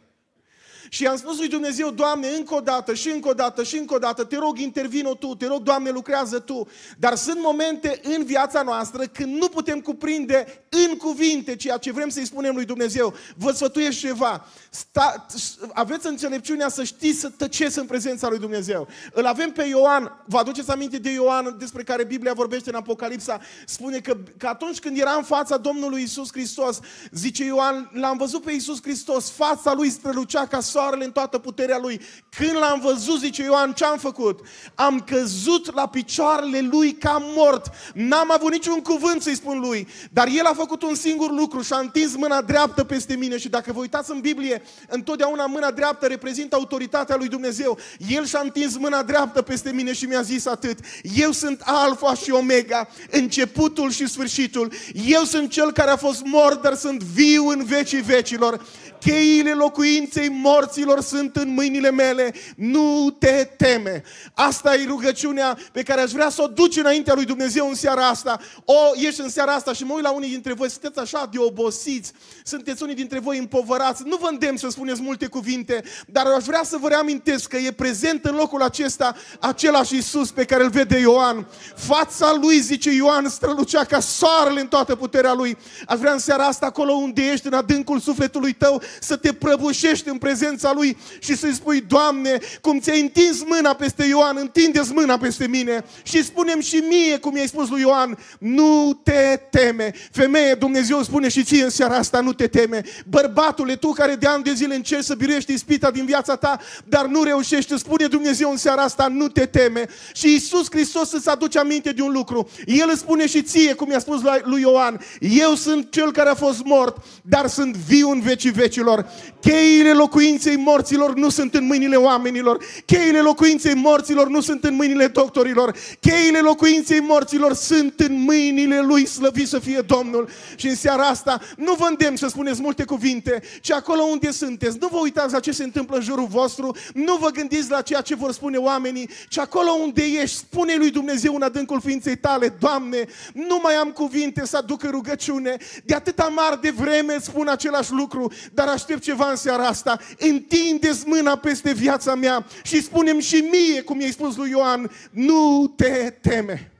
Și am spus lui Dumnezeu, Doamne, încă o dată și încă o dată și încă o dată, te rog, intervino Tu, te rog, Doamne, lucrează Tu. Dar sunt momente în viața noastră când nu putem cuprinde în cuvinte ceea ce vrem să-i spunem lui Dumnezeu. Vă sfătuiesc ceva. Sta, aveți înțelepciunea să știți să tăceți în prezența lui Dumnezeu. Îl avem pe Ioan, vă aduceți aminte de Ioan despre care Biblia vorbește în Apocalipsa, spune că, că atunci când era în fața Domnului Isus Hristos, zice Ioan, l-am văzut pe Isus Hristos, fața lui strălucea ca soarele în toată puterea lui. Când l-am văzut, zice Ioan, ce am făcut? Am căzut la picioarele lui ca mort. N-am avut niciun cuvânt să-i spun lui, dar el a făcut un singur lucru și a întins mâna dreaptă peste mine și dacă vă uitați în Biblie, întotdeauna mâna dreaptă reprezintă autoritatea lui Dumnezeu. El și-a întins mâna dreaptă peste mine și mi-a zis atât. Eu sunt Alfa și Omega, începutul și sfârșitul. Eu sunt cel care a fost mort, dar sunt viu în vecii vecilor. Cheile locuinței morții morților sunt în mâinile mele, nu te teme. Asta e rugăciunea pe care aș vrea să o duci înaintea lui Dumnezeu în seara asta. O, ieși în seara asta și mă uit la unii dintre voi, sunteți așa de obosiți, sunteți unii dintre voi împovărați. Nu vă îndemn să spuneți multe cuvinte, dar aș vrea să vă reamintesc că e prezent în locul acesta același Iisus pe care îl vede Ioan. Fața lui, zice Ioan, strălucea ca soarele în toată puterea lui. Aș vrea în seara asta, acolo unde ești, în adâncul sufletului tău, să te prăbușești în prezent prezența Lui și să-i spui, Doamne, cum ți-ai întins mâna peste Ioan, întinde mâna peste mine și spunem și mie, cum i-ai spus lui Ioan, nu te teme. Femeie, Dumnezeu spune și ție în seara asta, nu te teme. Bărbatule, tu care de ani de zile încerci să biruiești ispita din viața ta, dar nu reușești, spune Dumnezeu în seara asta, nu te teme. Și Isus Hristos îți aduce aminte de un lucru. El îți spune și ție, cum i-a spus lui Ioan, eu sunt cel care a fost mort, dar sunt viu în vecii vecilor. Cheile locuinței locuinței morților nu sunt în mâinile oamenilor. Cheile locuinței morților nu sunt în mâinile doctorilor. Cheile locuinței morților sunt în mâinile lui, slăvit să fie Domnul. Și în seara asta nu vă îndemn să spuneți multe cuvinte, ci acolo unde sunteți. Nu vă uitați la ce se întâmplă în jurul vostru, nu vă gândiți la ceea ce vor spune oamenii, ci acolo unde ești, spune lui Dumnezeu în adâncul ființei tale, Doamne, nu mai am cuvinte să aduc în rugăciune. De atât mare de vreme spun același lucru, dar aștept ceva în seara asta. În întindeți mâna peste viața mea și spunem și mie, cum i-ai spus lui Ioan, nu te teme.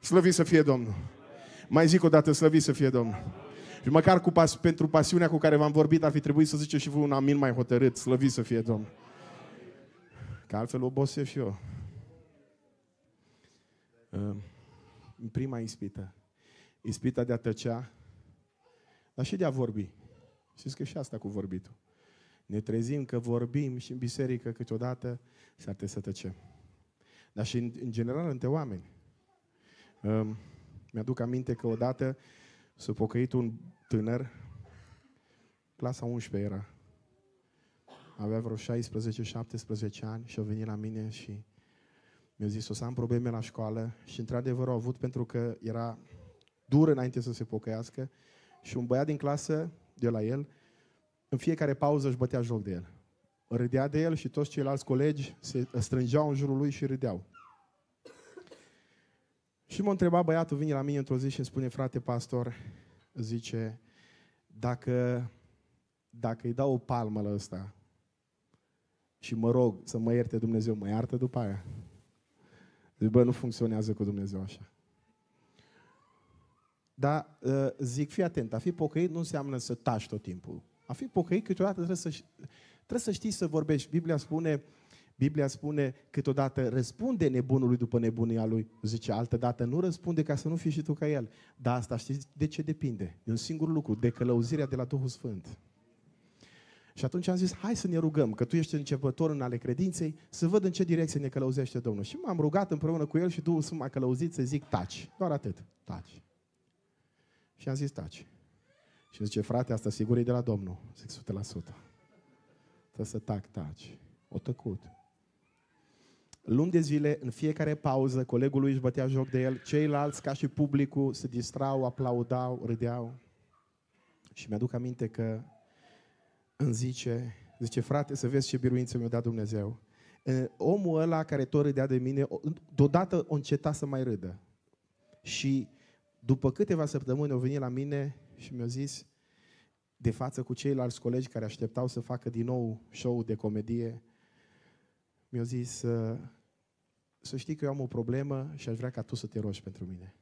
Slăvi să fie Domnul. Mai zic o dată, slăvi să fie Domnul. Și măcar cu pas, pentru pasiunea cu care v-am vorbit, ar fi trebuit să zice și voi un amin mai hotărât, Slăvi să fie Domnul. Că altfel obosesc și eu. În prima ispită, ispita de a tăcea, dar și de a vorbi. Știți că și asta cu vorbitul ne trezim că vorbim și în biserică câteodată s-ar trebui să tăcem. Dar și în, în general între oameni. Um, mi-aduc aminte că odată s-a pocăit un tânăr, clasa 11 era, avea vreo 16-17 ani și a venit la mine și mi-a zis, o să am probleme la școală și într-adevăr au avut pentru că era dur înainte să se pocăiască și un băiat din clasă de la el în fiecare pauză își bătea joc de el. Râdea de el și toți ceilalți colegi se strângeau în jurul lui și râdeau. Și mă întreba băiatul, vine la mine într-o zi și îmi spune, frate pastor, zice, dacă, dacă îi dau o palmă la ăsta și mă rog să mă ierte Dumnezeu, mă iartă după aia? Zic, bă, nu funcționează cu Dumnezeu așa. Dar ă, zic, fii atent, a fi pocăit nu înseamnă să taci tot timpul. A fi pocăit câteodată trebuie să, trebuie să știi să vorbești. Biblia spune, Biblia spune câteodată răspunde nebunului după nebunia lui. Zice altă dată nu răspunde ca să nu fii și tu ca el. Dar asta știi de ce depinde? De un singur lucru, de călăuzirea de la Duhul Sfânt. Și atunci am zis, hai să ne rugăm, că tu ești începător în ale credinței, să văd în ce direcție ne călăuzește Domnul. Și m-am rugat împreună cu el și Duhul Sfânt m-a călăuzit să zic, taci. Doar atât, taci. Și am zis, taci. Și zice, frate, asta sigur e de la Domnul. Zic, 100%. Trebuie să tac, taci. O tăcut. Luni de zile, în fiecare pauză, colegul lui își bătea joc de el, ceilalți, ca și publicul, se distrau, aplaudau, râdeau. Și mi-aduc aminte că îmi zice, zice, frate, să vezi ce biruință mi-a dat Dumnezeu. Omul ăla care tot râdea de mine, deodată o înceta să mai râdă. Și după câteva săptămâni au venit la mine și mi-a zis, de față cu ceilalți colegi care așteptau să facă din nou show de comedie, mi-a zis, să știi că eu am o problemă și aș vrea ca tu să te rogi pentru mine.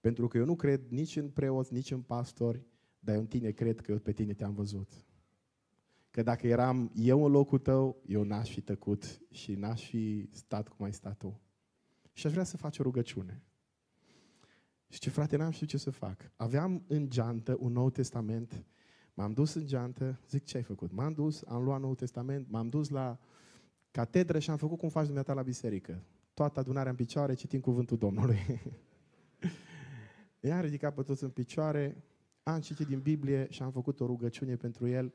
Pentru că eu nu cred nici în preoți, nici în pastori, dar eu în tine cred că eu pe tine te-am văzut. Că dacă eram eu în locul tău, eu n-aș fi tăcut și n-aș fi stat cum ai stat tu. Și aș vrea să faci o rugăciune. Și ce frate, n-am știut ce să fac. Aveam în geantă un nou testament, m-am dus în geantă, zic, ce ai făcut? M-am dus, am luat nou testament, m-am dus la catedră și am făcut cum faci dumneata la biserică. Toată adunarea în picioare, citim cuvântul Domnului. I-am ridicat pe toți în picioare, am citit din Biblie și am făcut o rugăciune pentru el.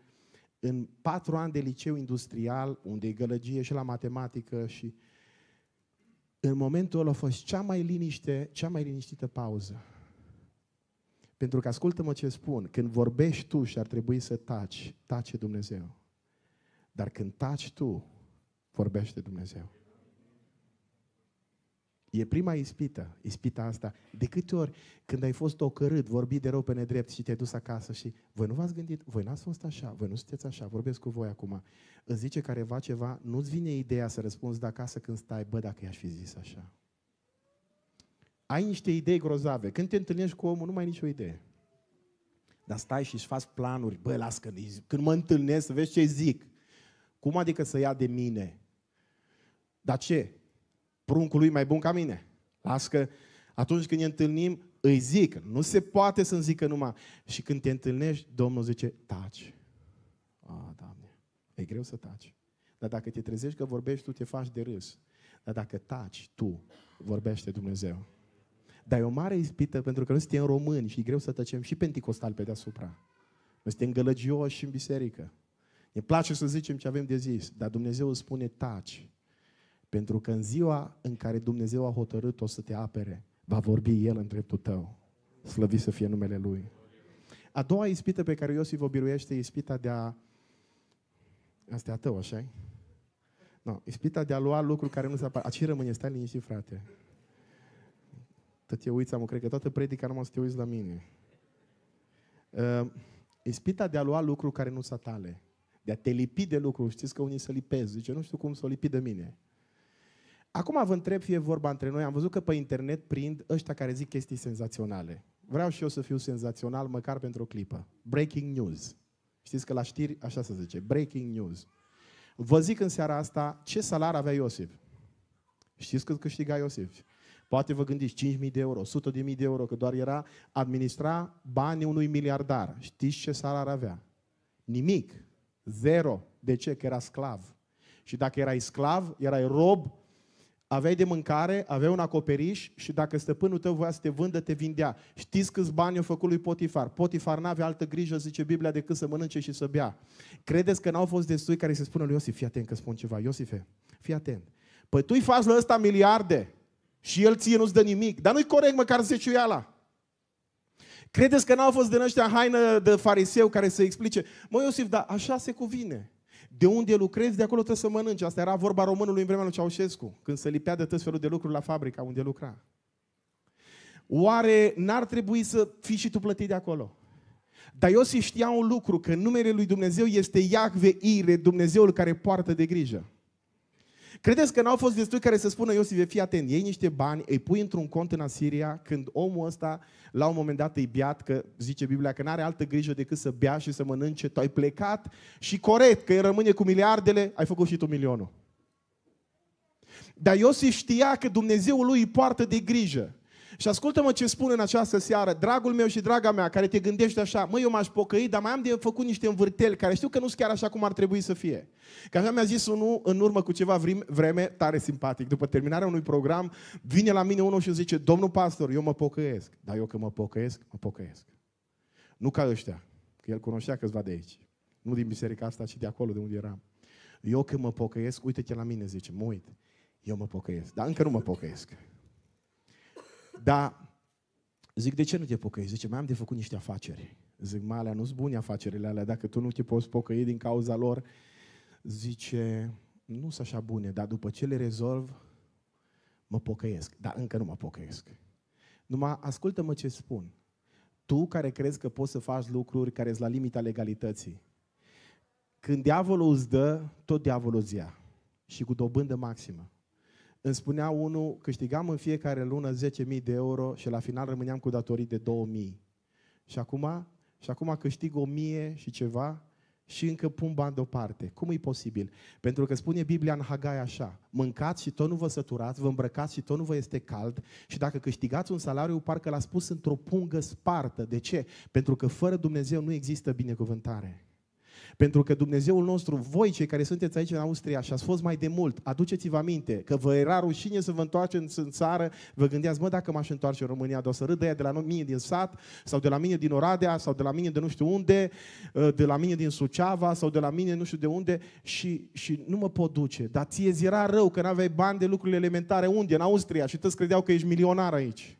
În patru ani de liceu industrial, unde e gălăgie și la matematică și uh, în momentul ăla a fost cea mai, liniște, cea mai liniștită pauză. Pentru că ascultă-mă ce spun, când vorbești tu și ar trebui să taci, tace Dumnezeu. Dar când taci tu, vorbește Dumnezeu. E prima ispită, ispita asta. De câte ori când ai fost ocărât, vorbit de rău pe nedrept și te-ai dus acasă și voi nu v-ați gândit, voi n-ați fost așa, voi nu sunteți așa, vorbesc cu voi acum. Îți zice careva ceva, nu-ți vine ideea să răspunzi de acasă când stai, bă, dacă i-aș fi zis așa. Ai niște idei grozave. Când te întâlnești cu omul, nu mai ai nicio idee. Dar stai și își faci planuri, bă, las că când mă întâlnesc să vezi ce zic. Cum adică să ia de mine? Dar ce? pruncul lui mai bun ca mine. Las că atunci când ne întâlnim, îi zic, nu se poate să-mi zică numai. Și când te întâlnești, Domnul zice, taci. A, Doamne, e greu să taci. Dar dacă te trezești că vorbești, tu te faci de râs. Dar dacă taci, tu, vorbește Dumnezeu. Dar e o mare ispită pentru că noi suntem români și e greu să tăcem și penticostal pe deasupra. Noi suntem gălăgioși în biserică. Ne place să zicem ce avem de zis, dar Dumnezeu îți spune taci. Pentru că în ziua în care Dumnezeu a hotărât o să te apere, va vorbi El în dreptul tău. Slăvi să fie numele Lui. A doua ispită pe care Iosif o biruiește e ispita de a... Asta e a tău, așa no, Ispita de a lua lucruri care nu se apar. Aici rămâne, stai liniștit, frate. Tot e uiți, am cred că toată predica mă să te uiți la mine. Uh, ispita de a lua lucruri care nu sunt tale. De a te lipi de lucruri. Știți că unii se lipesc. Zice, nu știu cum să o lipi de mine. Acum vă întreb, fie vorba între noi, am văzut că pe internet prind ăștia care zic chestii senzaționale. Vreau și eu să fiu senzațional, măcar pentru o clipă. Breaking news. Știți că la știri așa se zice, breaking news. Vă zic în seara asta ce salar avea Iosif. Știți cât câștiga Iosif? Poate vă gândiți 5.000 de euro, 100.000 de euro, că doar era administra banii unui miliardar. Știți ce salar avea? Nimic. Zero. De ce? Că era sclav. Și dacă erai sclav, erai rob aveai de mâncare, aveai un acoperiș și dacă stăpânul tău voia să te vândă, te vindea. Știți câți bani au făcut lui Potifar? Potifar n-avea altă grijă, zice Biblia, decât să mănânce și să bea. Credeți că n-au fost destui care să spună lui Iosif, fii atent că spun ceva. Iosife, fii atent. Păi tu i faci la ăsta miliarde și el ție nu-ți dă nimic. Dar nu-i corect măcar zeciuiala. Credeți că n-au fost din ăștia haină de fariseu care să explice, mă Iosif, dar așa se cuvine. De unde lucrezi, de acolo trebuie să mănânci. Asta era vorba românului în vremea lui Ceaușescu, când se lipea de tot felul de lucruri la fabrica unde lucra. Oare n-ar trebui să fii și tu plătit de acolo? Dar Iosif știa un lucru, că numele lui Dumnezeu este Iacve Ire, Dumnezeul care poartă de grijă. Credeți că n-au fost destui care să spună Iosif, fii atent, iei niște bani, îi pui într-un cont în Asiria, când omul ăsta la un moment dat îi biat, că zice Biblia că n-are altă grijă decât să bea și să mănânce, tu ai plecat și corect, că îi rămâne cu miliardele, ai făcut și tu milionul. Dar Iosif știa că Dumnezeu lui îi poartă de grijă. Și ascultă-mă ce spun în această seară, dragul meu și draga mea, care te gândești așa, măi, eu m-aș pocăi, dar mai am de făcut niște învârteli, care știu că nu sunt chiar așa cum ar trebui să fie. Că așa mi-a zis unul în urmă cu ceva vreme, tare simpatic, după terminarea unui program, vine la mine unul și îmi zice, domnul pastor, eu mă pocăiesc. Dar eu că mă pocăiesc, mă pocăiesc. Nu ca ăștia, că el cunoștea câțiva de aici. Nu din biserica asta, ci de acolo, de unde eram. Eu că mă pocăiesc, uite-te la mine, zice, mă uit. Eu mă pocăiesc, dar încă nu mă pocăiesc. Dar zic, de ce nu te pocăiești? Zice, mai am de făcut niște afaceri. Zic, mai alea nu-s bune afacerile alea, dacă tu nu te poți pocăi din cauza lor, zice, nu sunt așa bune, dar după ce le rezolv, mă pocăiesc. Dar încă nu mă pocăiesc. Numai ascultă-mă ce spun. Tu care crezi că poți să faci lucruri care sunt la limita legalității, când diavolul îți dă, tot diavolul îți ia. Și cu dobândă maximă. Îmi spunea unul, câștigam în fiecare lună 10.000 de euro și la final rămâneam cu datorii de 2.000. Și acum, și acum câștig 1.000 și ceva și încă pun bani deoparte. Cum e posibil? Pentru că spune Biblia în Hagai așa, mâncați și tot nu vă săturați, vă îmbrăcați și tot nu vă este cald și dacă câștigați un salariu, parcă l-a spus într-o pungă spartă. De ce? Pentru că fără Dumnezeu nu există binecuvântare. Pentru că Dumnezeul nostru, voi cei care sunteți aici în Austria și ați fost mai de mult, aduceți-vă aminte că vă era rușine să vă întoarceți în țară, vă gândeați, mă, dacă m-aș întoarce în România, doar să râdă de la mine din sat, sau de la mine din Oradea, sau de la mine de nu știu unde, ă, de la mine din Suceava, sau de la mine nu știu de unde, și, și nu mă pot duce. Dar ție ți era rău că n-aveai bani de lucrurile elementare. Unde? În Austria. Și toți credeau că ești milionar aici.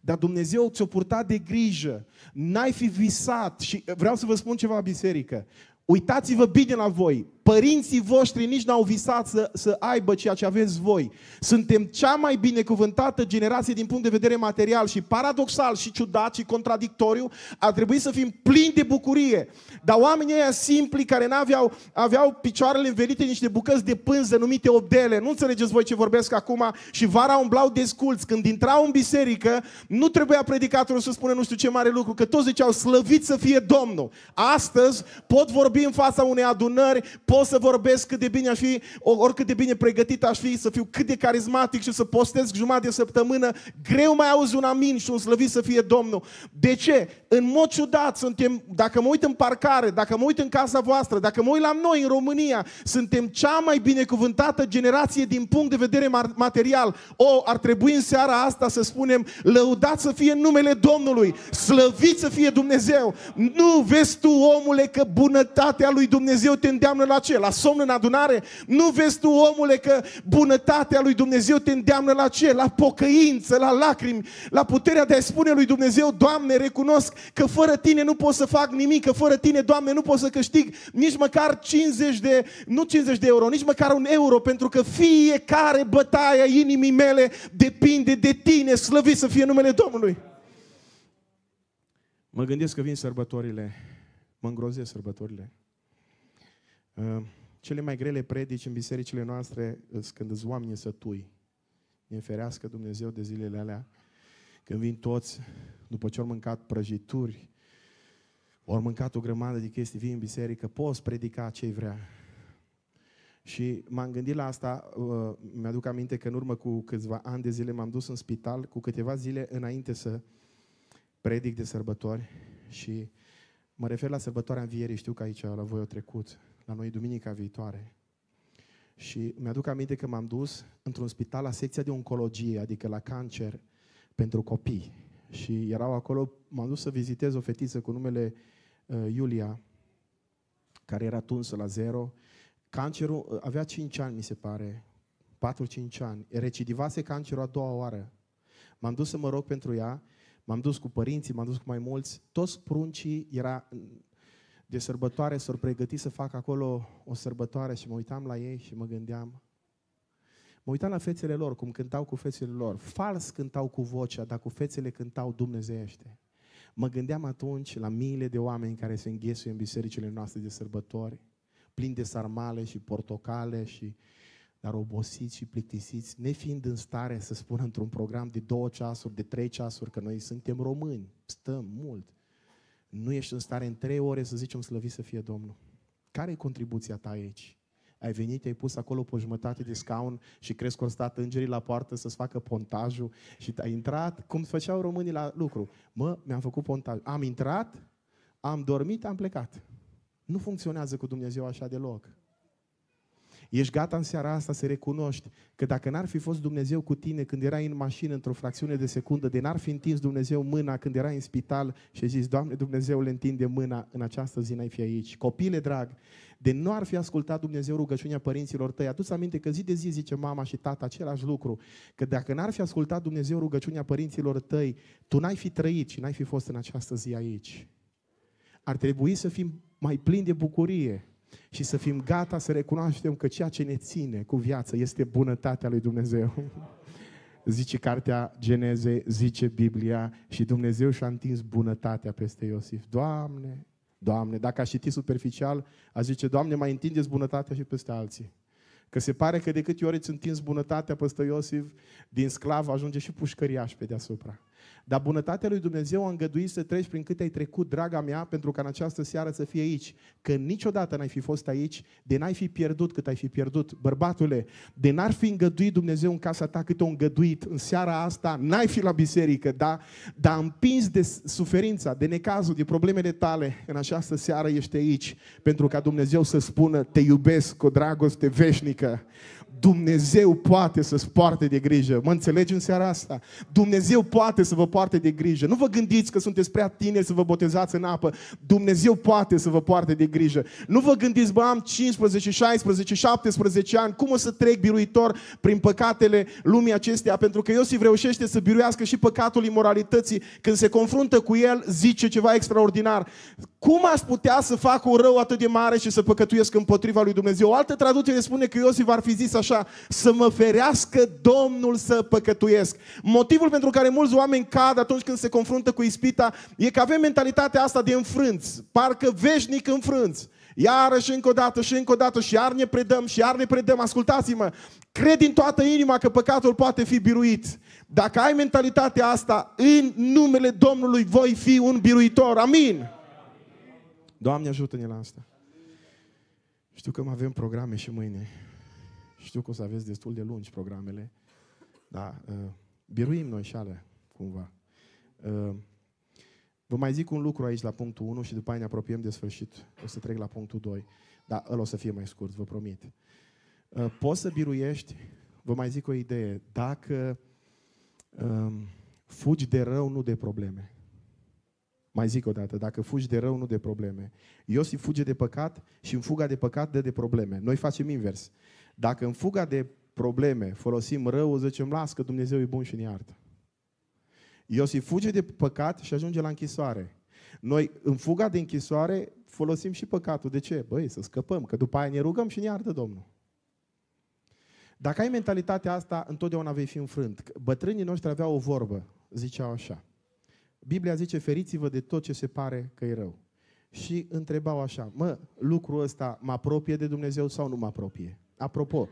Dar Dumnezeu ți-o purta de grijă. N-ai fi visat. Și vreau să vă spun ceva, biserică. Uitați-vă bine la voi. Părinții voștri nici n-au visat să, să aibă ceea ce aveți voi. Suntem cea mai binecuvântată generație din punct de vedere material și paradoxal și ciudat și contradictoriu, ar trebui să fim plini de bucurie. Dar oamenii ăia simpli care n-aveau aveau picioarele învelite niște bucăți de pânză numite obdele, nu înțelegeți voi ce vorbesc acum, și vara umblau desculți. Când intrau în biserică, nu trebuia predicatorul să spună nu știu ce mare lucru, că toți ziceau slăvit să fie Domnul. Astăzi pot vorbi în fața unei adunări, pot pot să vorbesc cât de bine aș fi, oricât de bine pregătit aș fi, să fiu cât de carismatic și să postez jumătate de săptămână, greu mai auzi un amin și un slăvit să fie Domnul. De ce? În mod ciudat, suntem, dacă mă uit în parcare, dacă mă uit în casa voastră, dacă mă uit la noi în România, suntem cea mai binecuvântată generație din punct de vedere material. O, ar trebui în seara asta să spunem, lăudați să fie numele Domnului, slăvit să fie Dumnezeu. Nu vezi tu, omule, că bunătatea lui Dumnezeu te îndeamnă la ce? La somn în adunare? Nu vezi tu, omule, că bunătatea lui Dumnezeu te îndeamnă la ce? La pocăință, la lacrimi, la puterea de a spune lui Dumnezeu, Doamne, recunosc că fără Tine nu pot să fac nimic, că fără Tine, Doamne, nu pot să câștig nici măcar 50 de, nu 50 de euro, nici măcar un euro, pentru că fiecare bătaie a inimii mele depinde de Tine, slăvit să fie numele Domnului. Mă gândesc că vin sărbătorile, mă îngrozesc sărbătorile. Ă, cele mai grele predici în bisericile noastre sunt când îți oamenii sătui. Ne ferească Dumnezeu de zilele alea când vin toți după ce au mâncat prăjituri, au mâncat o grămadă de chestii, vin în biserică, poți predica ce vrea. Și m-am gândit la asta, ă, mi-aduc aminte că în urmă cu câțiva ani de zile m-am dus în spital, cu câteva zile înainte să predic de sărbători și mă refer la sărbătoarea învierii, știu că aici la voi o trecut la noi duminica viitoare. Și mi-aduc aminte că m-am dus într-un spital la secția de oncologie, adică la cancer pentru copii. Și erau acolo, m-am dus să vizitez o fetiță cu numele uh, Iulia, care era tunsă la zero. Cancerul uh, avea 5 ani, mi se pare, 4-5 ani. Recidivase cancerul a doua oară. M-am dus să mă rog pentru ea, m-am dus cu părinții, m-am dus cu mai mulți. Toți pruncii era de sărbătoare s-au pregătit să facă acolo o sărbătoare și mă uitam la ei și mă gândeam, mă uitam la fețele lor, cum cântau cu fețele lor. Fals cântau cu vocea, dar cu fețele cântau dumnezeiește. Mă gândeam atunci la miile de oameni care se înghesuie în bisericile noastre de sărbători, plini de sarmale și portocale și dar obosiți și plictisiți, nefiind în stare să spună într-un program de două ceasuri, de trei ceasuri, că noi suntem români, stăm mult, nu ești în stare în trei ore să zicem slăvit să fie Domnul. Care e contribuția ta aici? Ai venit, ai pus acolo pe jumătate de scaun și crezi că au stat îngerii la poartă să-ți facă pontajul și ai intrat, cum făceau românii la lucru. Mă, mi-am făcut pontaj. Am intrat, am dormit, am plecat. Nu funcționează cu Dumnezeu așa deloc. Ești gata în seara asta să recunoști că dacă n-ar fi fost Dumnezeu cu tine când erai în mașină într-o fracțiune de secundă, de n-ar fi întins Dumnezeu mâna când erai în spital și ai zis, Doamne Dumnezeu le întinde mâna, în această zi n-ai fi aici. Copile drag, de nu ar fi ascultat Dumnezeu rugăciunea părinților tăi. atunci aminte că zi de zi zice mama și tata același lucru, că dacă n-ar fi ascultat Dumnezeu rugăciunea părinților tăi, tu n-ai fi trăit și n-ai fi fost în această zi aici. Ar trebui să fim mai plini de bucurie și să fim gata să recunoaștem că ceea ce ne ține cu viață este bunătatea lui Dumnezeu. Zice cartea Geneze, zice Biblia și Dumnezeu și-a întins bunătatea peste Iosif. Doamne, Doamne, dacă aș citi superficial, aș zice, Doamne, mai întindeți bunătatea și peste alții. Că se pare că de câte ori îți întins bunătatea peste Iosif, din sclav ajunge și pușcăriaș pe deasupra. Dar bunătatea lui Dumnezeu a îngăduit să treci prin câte ai trecut, draga mea, pentru ca în această seară să fie aici. Că niciodată n-ai fi fost aici, de n-ai fi pierdut cât ai fi pierdut. Bărbatule, de n-ar fi îngăduit Dumnezeu în casa ta cât o îngăduit în seara asta, n-ai fi la biserică, da? Dar împins de suferința, de necazul, de problemele tale, în această seară ești aici, pentru ca Dumnezeu să spună, te iubesc cu dragoste veșnică. Dumnezeu poate să-ți poarte de grijă. Mă înțelegi în seara asta? Dumnezeu poate să vă poarte de grijă. Nu vă gândiți că sunteți prea tineri să vă botezați în apă. Dumnezeu poate să vă poarte de grijă. Nu vă gândiți, bă, am 15, 16, 17 ani, cum o să trec biruitor prin păcatele lumii acesteia? Pentru că Iosif reușește să biruiască și păcatul imoralității. Când se confruntă cu el, zice ceva extraordinar. Cum aș putea să fac un rău atât de mare și să păcătuiesc împotriva lui Dumnezeu? O altă traducere spune că Iosif ar fi zis așa, să mă ferească Domnul să păcătuiesc. Motivul pentru care mulți oameni cad atunci când se confruntă cu ispita e că avem mentalitatea asta de înfrânți, parcă veșnic înfrânți. și încă o dată și încă o dată și iar ne predăm și iar ne predăm. Ascultați-mă, cred din toată inima că păcatul poate fi biruit. Dacă ai mentalitatea asta, în numele Domnului voi fi un biruitor. Amin. Doamne, ajută-ne la asta. Știu că mai avem programe și mâine. Știu că o să aveți destul de lungi programele. Dar uh, ă, biruim noi și alea, cumva. Uh, vă mai zic un lucru aici la punctul 1 și după aia ne apropiem de sfârșit. O să trec la punctul 2. Dar ăla o să fie mai scurt, vă promit. Uh, poți să biruiești, vă mai zic o idee, dacă uh, fugi de rău, nu de probleme. Mai zic o dată, dacă fugi de rău, nu de probleme. Iosif fuge de păcat și în fuga de păcat dă de probleme. Noi facem invers. Dacă în fuga de probleme folosim rău, zicem, las că Dumnezeu e bun și ne iartă. Iosif fuge de păcat și ajunge la închisoare. Noi, în fuga de închisoare, folosim și păcatul. De ce? Băi, să scăpăm, că după aia ne rugăm și ne iartă Domnul. Dacă ai mentalitatea asta, întotdeauna vei fi înfrânt. Bătrânii noștri aveau o vorbă, ziceau așa. Biblia zice, feriți-vă de tot ce se pare că e rău. Și întrebau așa, mă, lucrul ăsta mă apropie de Dumnezeu sau nu mă apropie? Apropo,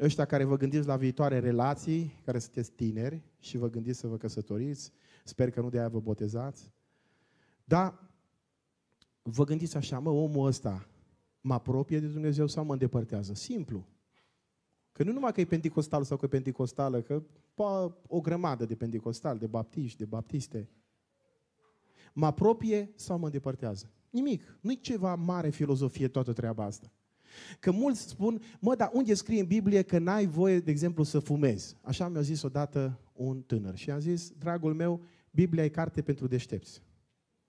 ăștia care vă gândiți la viitoare relații, care sunteți tineri și vă gândiți să vă căsătoriți, sper că nu de aia vă botezați, dar vă gândiți așa, mă, omul ăsta mă apropie de Dumnezeu sau mă îndepărtează? Simplu. Că nu numai că e penticostal sau că e penticostală, că o grămadă de pentecostal, de baptiști, de baptiste, Mă apropie sau mă îndepărtează? Nimic. Nu-i ceva mare filozofie toată treaba asta. Că mulți spun, mă, dar unde scrie în Biblie că n-ai voie, de exemplu, să fumezi? Așa mi-a zis odată un tânăr. Și am zis, dragul meu, Biblia e carte pentru deștepți.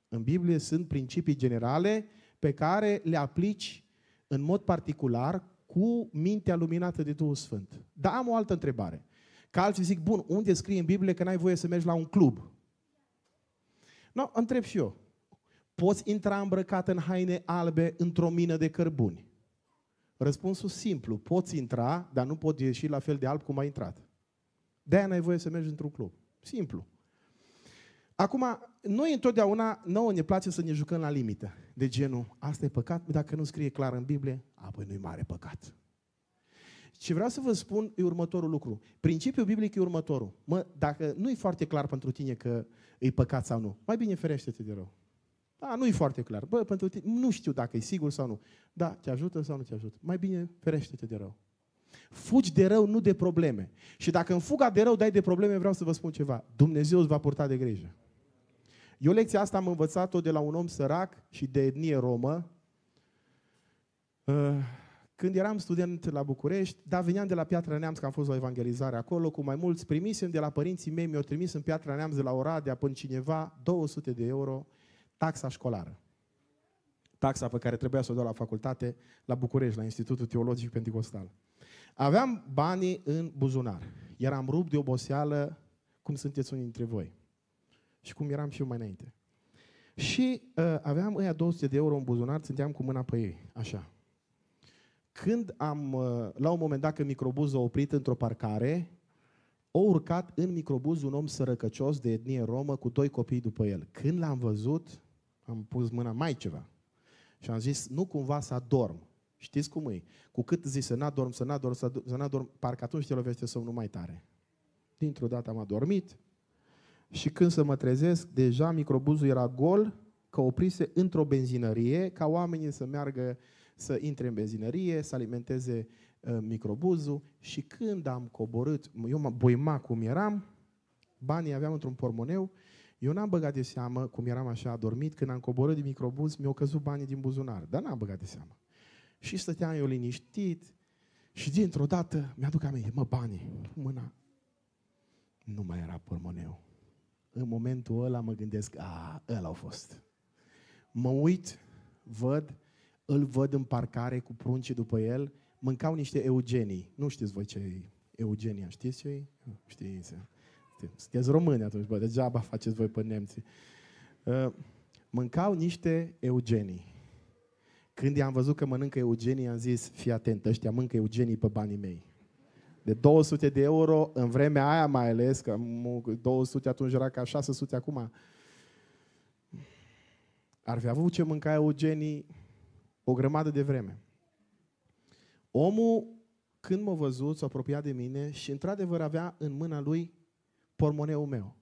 În Biblie sunt principii generale pe care le aplici în mod particular cu mintea luminată de Duhul Sfânt. Dar am o altă întrebare. Că alții zic, bun, unde scrie în Biblie că n-ai voie să mergi la un club? No, întreb și eu. Poți intra îmbrăcat în haine albe într-o mină de cărbuni? Răspunsul simplu. Poți intra, dar nu poți ieși la fel de alb cum ai intrat. De-aia n-ai voie să mergi într-un club. Simplu. Acum, noi întotdeauna, nouă ne place să ne jucăm la limită. De genul, asta e păcat, dacă nu scrie clar în Biblie, apoi nu-i mare păcat. Și vreau să vă spun e următorul lucru. Principiul biblic e următorul. Mă, dacă nu e foarte clar pentru tine că e păcat sau nu, mai bine ferește-te de rău. Da, nu e foarte clar. Bă, pentru tine, nu știu dacă e sigur sau nu. Da, te ajută sau nu te ajută. Mai bine ferește-te de rău. Fugi de rău, nu de probleme. Și dacă în fuga de rău dai de probleme, vreau să vă spun ceva. Dumnezeu îți va purta de grijă. Eu lecția asta am învățat-o de la un om sărac și de etnie romă. Uh când eram student la București, dar veneam de la Piatra Neamț, că am fost la evangelizare acolo, cu mai mulți primisem de la părinții mei, mi-au trimis în Piatra Neamț de la Oradea până cineva 200 de euro taxa școlară. Taxa pe care trebuia să o dau la facultate, la București, la Institutul Teologic Pentecostal. Aveam banii în buzunar. Eram rupt de oboseală, cum sunteți unii dintre voi. Și cum eram și eu mai înainte. Și uh, aveam ăia 200 de euro în buzunar, țineam cu mâna pe ei, așa. Când am, uh, la un moment dat, când microbuzul a oprit într-o parcare, o urcat în microbuz un om sărăcăcios de etnie romă cu doi copii după el. Când l-am văzut, am pus mâna mai ceva. Și am zis, nu cumva să adorm. Știți cum e? Cu cât zici să n-adorm, să n-adorm, să n-adorm, parcă atunci te lovește somnul mai tare. Dintr-o dată am adormit și când să mă trezesc, deja microbuzul era gol, că oprise într-o benzinărie, ca oamenii să meargă să intre în benzinărie, să alimenteze uh, microbuzul și când am coborât, eu mă boima cum eram, banii aveam într-un pormoneu, eu n-am băgat de seamă cum eram așa adormit, când am coborât din microbuz, mi-au căzut banii din buzunar, dar n-am băgat de seamă. Și stăteam eu liniștit și dintr-o dată mi-aduc aminte, mă, banii, mâna. Nu mai era pormoneu. În momentul ăla mă gândesc, a, ăla au fost. Mă uit, văd, îl văd în parcare cu prunci după el, mâncau niște eugenii. Nu știți voi ce e eugenia, știți ce e? Știți. Sunteți români atunci, bă, degeaba faceți voi pe nemții. Ă, mâncau niște eugenii. Când i-am văzut că mănâncă eugenii, am zis, fii atent, ăștia mâncă eugenii pe banii mei. De 200 de euro, în vremea aia mai ales, că 200 atunci era ca 600 acum, ar fi avut ce mânca eugenii o grămadă de vreme. Omul, când m-a văzut, s-a apropiat de mine și într-adevăr avea în mâna lui pormoneul meu.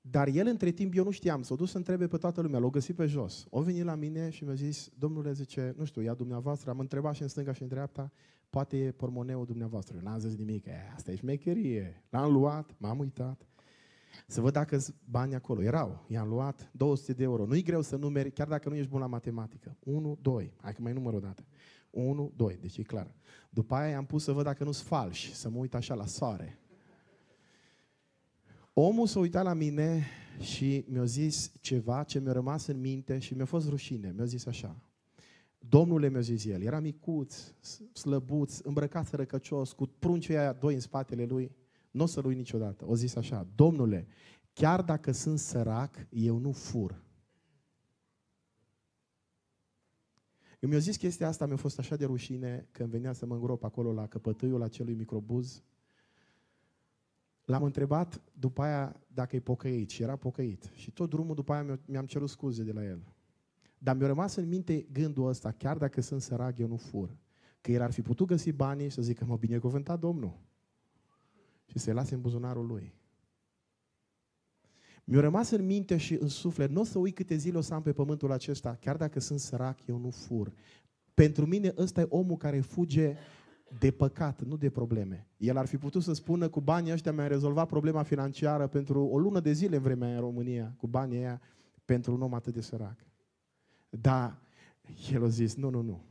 Dar el între timp, eu nu știam, s-a dus să întrebe pe toată lumea, l-a găsit pe jos. O venit la mine și mi-a zis, domnule, zice, nu știu, ia dumneavoastră, am întrebat și în stânga și în dreapta, poate e pormoneul dumneavoastră. Eu n-am zis nimic, asta e șmecherie. L-am luat, m-am uitat. Să văd dacă bani acolo. Erau. I-am luat 200 de euro. Nu-i greu să numeri, chiar dacă nu ești bun la matematică. 1, 2. Hai că mai număr o dată. 1, 2. Deci e clar. După aia i-am pus să văd dacă nu sunt falși. Să mă uit așa la soare. Omul s-a uitat la mine și mi-a zis ceva ce mi-a rămas în minte și mi-a fost rușine. Mi-a zis așa. Domnule, mi-a zis el, era micuț, slăbuț, îmbrăcat răcăcios, cu pruncii aia doi în spatele lui nu o să-l uit niciodată. O zis așa, Domnule, chiar dacă sunt sărac, eu nu fur. Eu mi-a zis chestia asta, mi-a fost așa de rușine când venea să mă îngrop acolo la căpătâiul acelui microbuz. L-am întrebat după aia dacă e pocăit și era pocăit. Și tot drumul după aia mi-am cerut scuze de la el. Dar mi-a rămas în minte gândul ăsta, chiar dacă sunt sărac, eu nu fur. Că el ar fi putut găsi banii și să zică, mă binecuvântat Domnul și să-i lase în buzunarul lui. Mi-a rămas în minte și în suflet, nu o să uit câte zile o să am pe pământul acesta, chiar dacă sunt sărac, eu nu fur. Pentru mine ăsta e omul care fuge de păcat, nu de probleme. El ar fi putut să spună, cu banii ăștia mi a rezolvat problema financiară pentru o lună de zile în vremea în România, cu banii ăia, pentru un om atât de sărac. Dar el a zis, nu, nu, nu.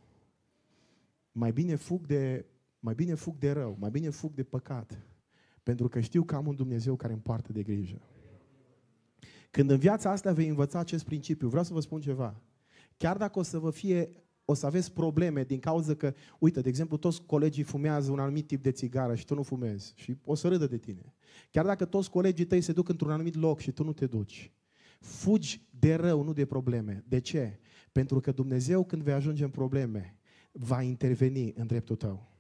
Mai bine fug de, mai bine fug de rău, mai bine fug de păcat, pentru că știu că am un Dumnezeu care îmi poartă de grijă. Când în viața asta vei învăța acest principiu, vreau să vă spun ceva. Chiar dacă o să vă fie o să aveți probleme din cauza că, uite, de exemplu, toți colegii fumează un anumit tip de țigară și tu nu fumezi și o să râdă de tine. Chiar dacă toți colegii tăi se duc într-un anumit loc și tu nu te duci, fugi de rău, nu de probleme. De ce? Pentru că Dumnezeu, când vei ajunge în probleme, va interveni în dreptul tău.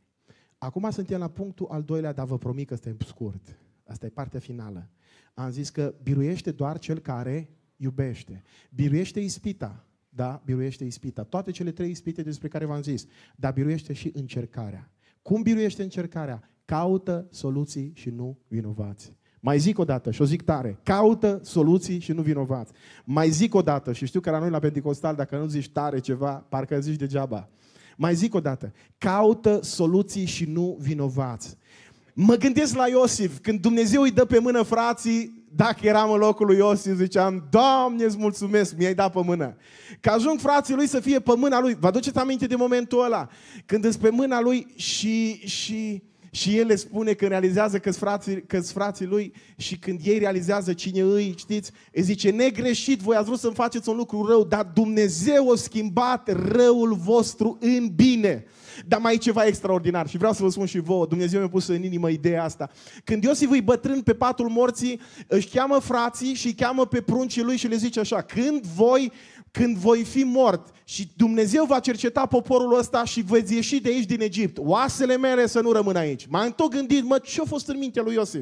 Acum suntem la punctul al doilea, dar vă promit că este scurt. Asta e partea finală. Am zis că biruiește doar cel care iubește. Biruiește ispita. Da, biruiește ispita. Toate cele trei ispite despre care v-am zis. Dar biruiește și încercarea. Cum biruiește încercarea? Caută soluții și nu vinovați. Mai zic o dată și o zic tare. Caută soluții și nu vinovați. Mai zic o dată și știu că la noi la Pentecostal, dacă nu zici tare ceva, parcă zici degeaba. Mai zic o dată, caută soluții și nu vinovați. Mă gândesc la Iosif, când Dumnezeu îi dă pe mână frații, dacă eram în locul lui Iosif, ziceam, Doamne, îți mulțumesc, mi-ai dat pe mână. Că ajung frații lui să fie pe mâna lui. Vă aduceți aminte de momentul ăla? Când îți pe mâna lui și, și și el le spune când realizează că-s frații, că frații lui și când ei realizează cine îi, știți, îi zice, negreșit, voi ați vrut să-mi faceți un lucru rău, dar Dumnezeu a schimbat răul vostru în bine. Dar mai e ceva extraordinar și vreau să vă spun și vouă, Dumnezeu mi-a pus în inimă ideea asta. Când Iosif îi bătrân pe patul morții, își cheamă frații și îi cheamă pe pruncii lui și le zice așa, când voi când voi fi mort și Dumnezeu va cerceta poporul ăsta și veți ieși de aici din Egipt, oasele mele să nu rămână aici. M-am tot gândit, mă, ce-a fost în mintea lui Iosif?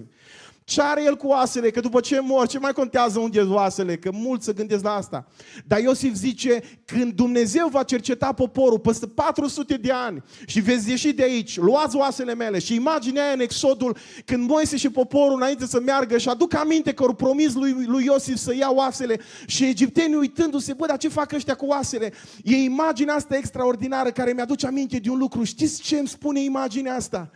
Ce are el cu oasele? Că după ce mor, ce mai contează unde sunt oasele? Că mulți se gândesc la asta. Dar Iosif zice, când Dumnezeu va cerceta poporul peste 400 de ani și veți ieși de aici, luați oasele mele și imaginea în exodul, când Moise și poporul înainte să meargă și aduc aminte că au promis lui, lui Iosif să ia oasele și egiptenii uitându-se, bă, dar ce fac ăștia cu oasele? E imaginea asta extraordinară care mi-aduce aminte de un lucru. Știți ce îmi spune imaginea asta?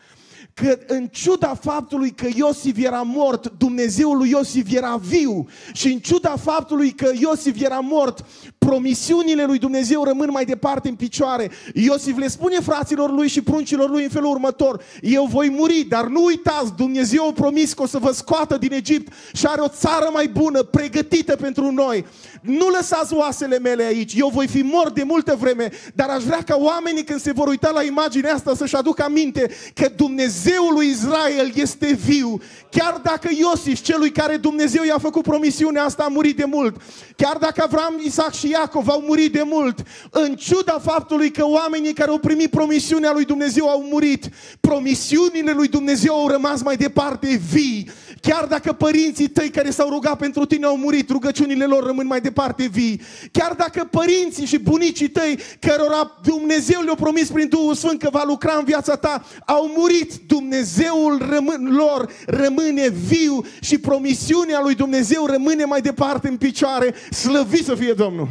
că în ciuda faptului că Iosif era mort, Dumnezeul lui Iosif era viu și în ciuda faptului că Iosif era mort, promisiunile lui Dumnezeu rămân mai departe în picioare. Iosif le spune fraților lui și pruncilor lui în felul următor, eu voi muri, dar nu uitați, Dumnezeu a promis că o să vă scoată din Egipt și are o țară mai bună, pregătită pentru noi. Nu lăsați oasele mele aici, eu voi fi mort de multă vreme, dar aș vrea ca oamenii când se vor uita la imaginea asta să-și aducă aminte că Dumnezeu Dumnezeul lui Israel este viu. Chiar dacă Iosif, celui care Dumnezeu i-a făcut promisiunea asta, a murit de mult. Chiar dacă Avram, Isaac și Iacov au murit de mult. În ciuda faptului că oamenii care au primit promisiunea lui Dumnezeu au murit, promisiunile lui Dumnezeu au rămas mai departe vii. Chiar dacă părinții tăi care s-au rugat pentru tine au murit, rugăciunile lor rămân mai departe vii. Chiar dacă părinții și bunicii tăi, cărora Dumnezeu le-a promis prin Duhul Sfânt că va lucra în viața ta, au murit, Dumnezeul rămân, lor rămâne viu și promisiunea lui Dumnezeu rămâne mai departe în picioare. Slăvit să fie Domnul!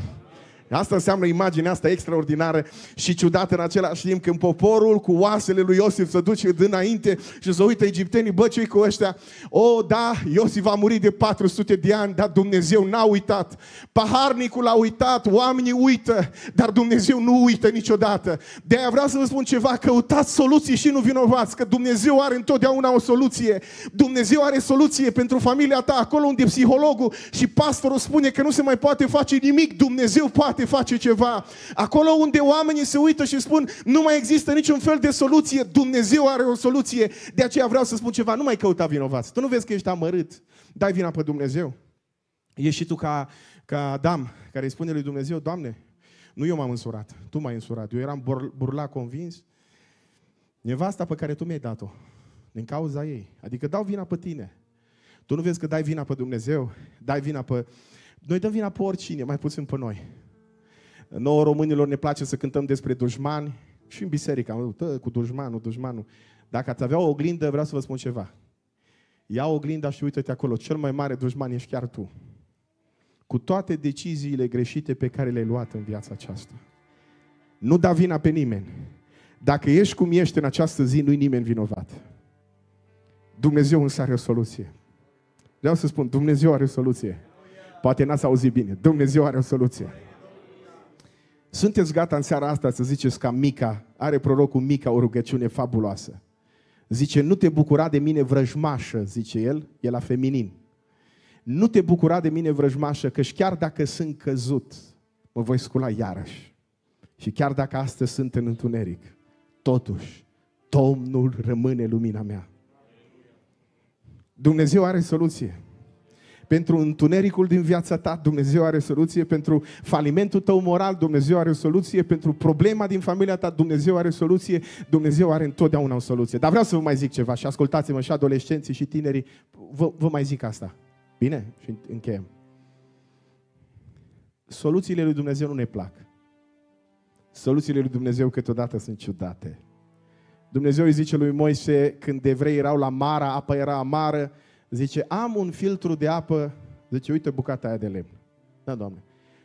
Asta înseamnă imaginea asta extraordinară și ciudată în același timp când poporul cu oasele lui Iosif se duce înainte și se uită egiptenii, bă, ce cu ăștia? O, oh, da, Iosif a murit de 400 de ani, dar Dumnezeu n-a uitat. Paharnicul a uitat, oamenii uită, dar Dumnezeu nu uită niciodată. De-aia vreau să vă spun ceva, căutați soluții și nu vinovați, că Dumnezeu are întotdeauna o soluție. Dumnezeu are soluție pentru familia ta, acolo unde psihologul și pastorul spune că nu se mai poate face nimic, Dumnezeu poate poate face ceva. Acolo unde oamenii se uită și spun, nu mai există niciun fel de soluție, Dumnezeu are o soluție. De aceea vreau să spun ceva, nu mai căuta vinovați. Tu nu vezi că ești amărât, dai vina pe Dumnezeu. Ești și tu ca, ca Adam, care îi spune lui Dumnezeu, Doamne, nu eu m-am însurat, Tu m-ai însurat. Eu eram burla convins. Nevasta pe care Tu mi-ai dat-o, din cauza ei. Adică dau vina pe Tine. Tu nu vezi că dai vina pe Dumnezeu, dai vina pe... Noi dăm vina pe oricine, mai puțin pe noi. Noi românilor ne place să cântăm despre dușmani și în biserică. Am zis, cu dușmanul, dușmanul. Dacă ați avea o oglindă, vreau să vă spun ceva. Ia oglinda și uite te acolo. Cel mai mare dușman ești chiar tu. Cu toate deciziile greșite pe care le-ai luat în viața aceasta. Nu da vina pe nimeni. Dacă ești cum ești în această zi, nu-i nimeni vinovat. Dumnezeu însă are o soluție. Vreau să spun, Dumnezeu are o soluție. Poate n-ați auzit bine. Dumnezeu are o soluție. Sunteți gata în seara asta să ziceți ca Mica, are prorocul Mica o rugăciune fabuloasă. Zice, nu te bucura de mine vrăjmașă, zice el, e la feminin. Nu te bucura de mine vrăjmașă, că chiar dacă sunt căzut, mă voi scula iarăși. Și chiar dacă astăzi sunt în întuneric, totuși, Domnul rămâne lumina mea. Dumnezeu are soluție. Pentru întunericul din viața ta, Dumnezeu are soluție. Pentru falimentul tău moral, Dumnezeu are o soluție. Pentru problema din familia ta, Dumnezeu are soluție. Dumnezeu are întotdeauna o soluție. Dar vreau să vă mai zic ceva și ascultați-mă și adolescenții și tinerii. Vă, vă mai zic asta. Bine? Și încheiem. Soluțiile lui Dumnezeu nu ne plac. Soluțiile lui Dumnezeu câteodată sunt ciudate. Dumnezeu îi zice lui Moise, când evrei erau la Mara, apa era amară, Zice, am un filtru de apă, zice, uite bucata aia de lemn. Da, Doamne.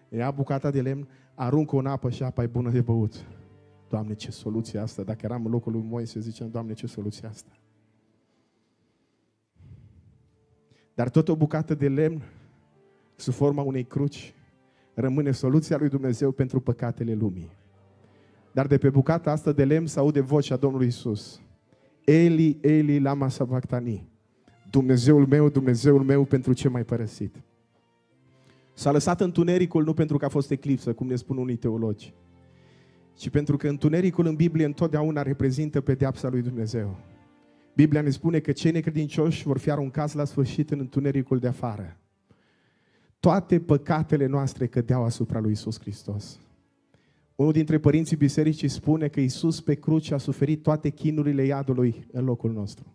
Ia bucata de lemn, aruncă în apă și apa e bună de băut. Doamne, ce soluție asta! Dacă eram în locul lui Moise, ziceam, Doamne, ce soluție asta! Dar tot o bucată de lemn, sub forma unei cruci, rămâne soluția lui Dumnezeu pentru păcatele lumii. Dar de pe bucata asta de lemn se aude vocea Domnului Isus. Eli, Eli, lama sabachthani. Dumnezeul meu, Dumnezeul meu, pentru ce mai părăsit? S-a lăsat întunericul nu pentru că a fost eclipsă, cum ne spun unii teologi, ci pentru că întunericul în Biblie întotdeauna reprezintă pedeapsa lui Dumnezeu. Biblia ne spune că cei necredincioși vor fi aruncați la sfârșit în întunericul de afară. Toate păcatele noastre cădeau asupra lui Isus Hristos. Unul dintre părinții bisericii spune că Isus pe cruce a suferit toate chinurile iadului în locul nostru.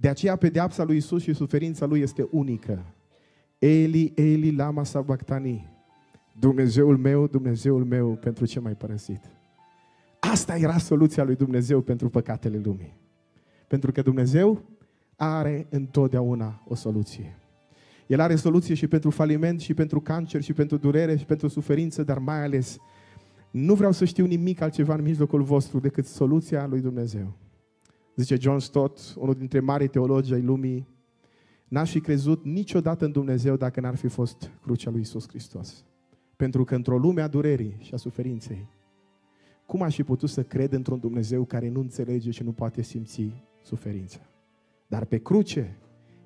De aceea pedeapsa lui Isus și suferința lui este unică. Eli, Eli, lama sabachthani. Dumnezeul meu, Dumnezeul meu, pentru ce mai părăsit? Asta era soluția lui Dumnezeu pentru păcatele lumii. Pentru că Dumnezeu are întotdeauna o soluție. El are soluție și pentru faliment, și pentru cancer, și pentru durere, și pentru suferință, dar mai ales nu vreau să știu nimic altceva în mijlocul vostru decât soluția lui Dumnezeu. Zice John Stott, unul dintre marii teologi ai lumii, n-aș fi crezut niciodată în Dumnezeu dacă n-ar fi fost crucea lui Isus Hristos. Pentru că într-o lume a durerii și a suferinței, cum aș fi putut să cred într-un Dumnezeu care nu înțelege și nu poate simți suferința? Dar pe cruce,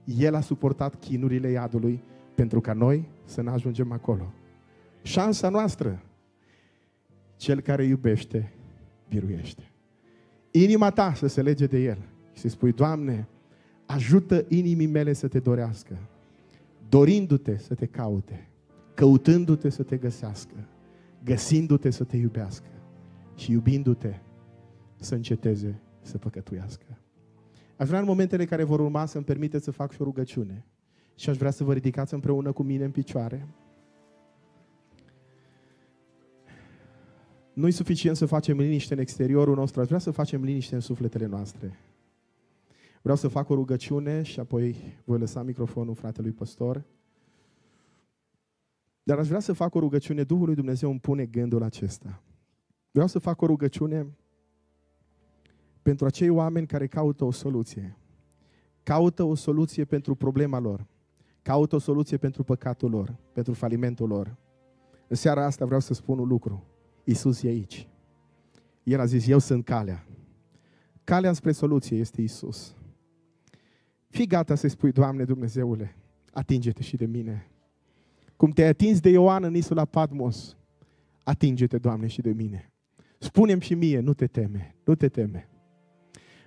El a suportat chinurile iadului pentru ca noi să ne ajungem acolo. Șansa noastră, Cel care iubește, biruiește inima ta să se lege de El. Și să spui, Doamne, ajută inimii mele să te dorească, dorindu-te să te caute, căutându-te să te găsească, găsindu-te să te iubească și iubindu-te să înceteze să păcătuiască. Aș vrea în momentele care vor urma să-mi permite să fac și o rugăciune și aș vrea să vă ridicați împreună cu mine în picioare. Nu-i suficient să facem liniște în exteriorul nostru, aș vrea să facem liniște în sufletele noastre. Vreau să fac o rugăciune și apoi voi lăsa microfonul fratelui păstor. Dar aș vrea să fac o rugăciune, Duhului Dumnezeu îmi pune gândul acesta. Vreau să fac o rugăciune pentru acei oameni care caută o soluție. Caută o soluție pentru problema lor. Caută o soluție pentru păcatul lor, pentru falimentul lor. În seara asta vreau să spun un lucru. Isus e aici. El a zis, eu sunt calea. Calea spre soluție este Isus. Fii gata să-i spui, Doamne Dumnezeule, atinge-te și de mine. Cum te-ai atins de Ioan în insula Patmos, atinge-te, Doamne, și de mine. Spunem și mie, nu te teme, nu te teme.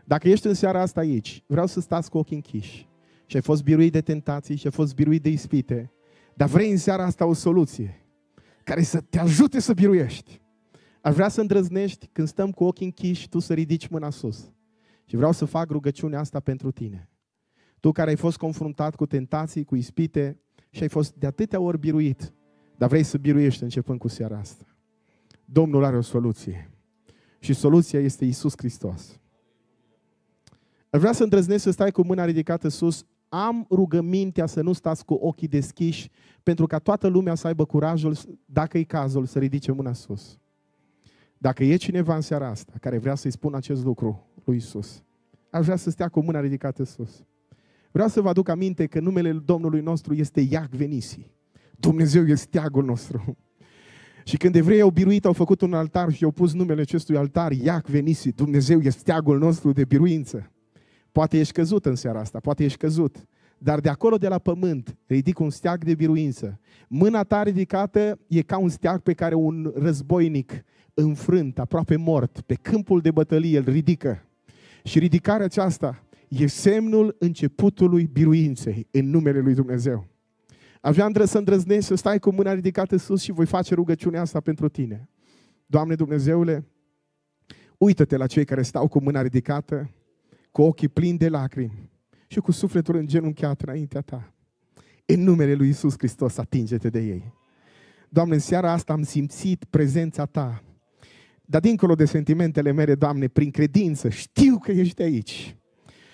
Dacă ești în seara asta aici, vreau să stați cu ochii închiși și ai fost biruit de tentații și ai fost biruit de ispite, dar vrei în seara asta o soluție care să te ajute să biruiești. Aș vrea să îndrăznești când stăm cu ochii închiși, tu să ridici mâna sus. Și vreau să fac rugăciunea asta pentru tine. Tu care ai fost confruntat cu tentații, cu ispite și ai fost de atâtea ori biruit, dar vrei să biruiești începând cu seara asta. Domnul are o soluție. Și soluția este Isus Hristos. Aș vrea să îndrăznesc să stai cu mâna ridicată sus. Am rugămintea să nu stați cu ochii deschiși pentru ca toată lumea să aibă curajul, dacă e cazul, să ridice mâna sus. Dacă e cineva în seara asta care vrea să-i spun acest lucru lui Isus, aș vrea să stea cu mâna ridicată sus. Vreau să vă aduc aminte că numele Domnului nostru este Iac Venisi. Dumnezeu este steagul nostru. Și când evreii au biruit, au făcut un altar și au pus numele acestui altar, Iac venisi, Dumnezeu este steagul nostru de biruință. Poate ești căzut în seara asta, poate ești căzut, dar de acolo, de la pământ, ridic un steag de biruință. Mâna ta ridicată e ca un steag pe care un războinic înfrânt, aproape mort, pe câmpul de bătălie, îl ridică. Și ridicarea aceasta e semnul începutului biruinței în numele lui Dumnezeu. Aveam drept să îndrăznești să stai cu mâna ridicată sus și voi face rugăciunea asta pentru tine. Doamne Dumnezeule, uită-te la cei care stau cu mâna ridicată, cu ochii plini de lacrimi și cu sufletul îngenunchiat înaintea ta. În numele lui Isus Hristos, atinge-te de ei. Doamne, în seara asta am simțit prezența ta dar dincolo de sentimentele mele, Doamne, prin credință, știu că ești aici.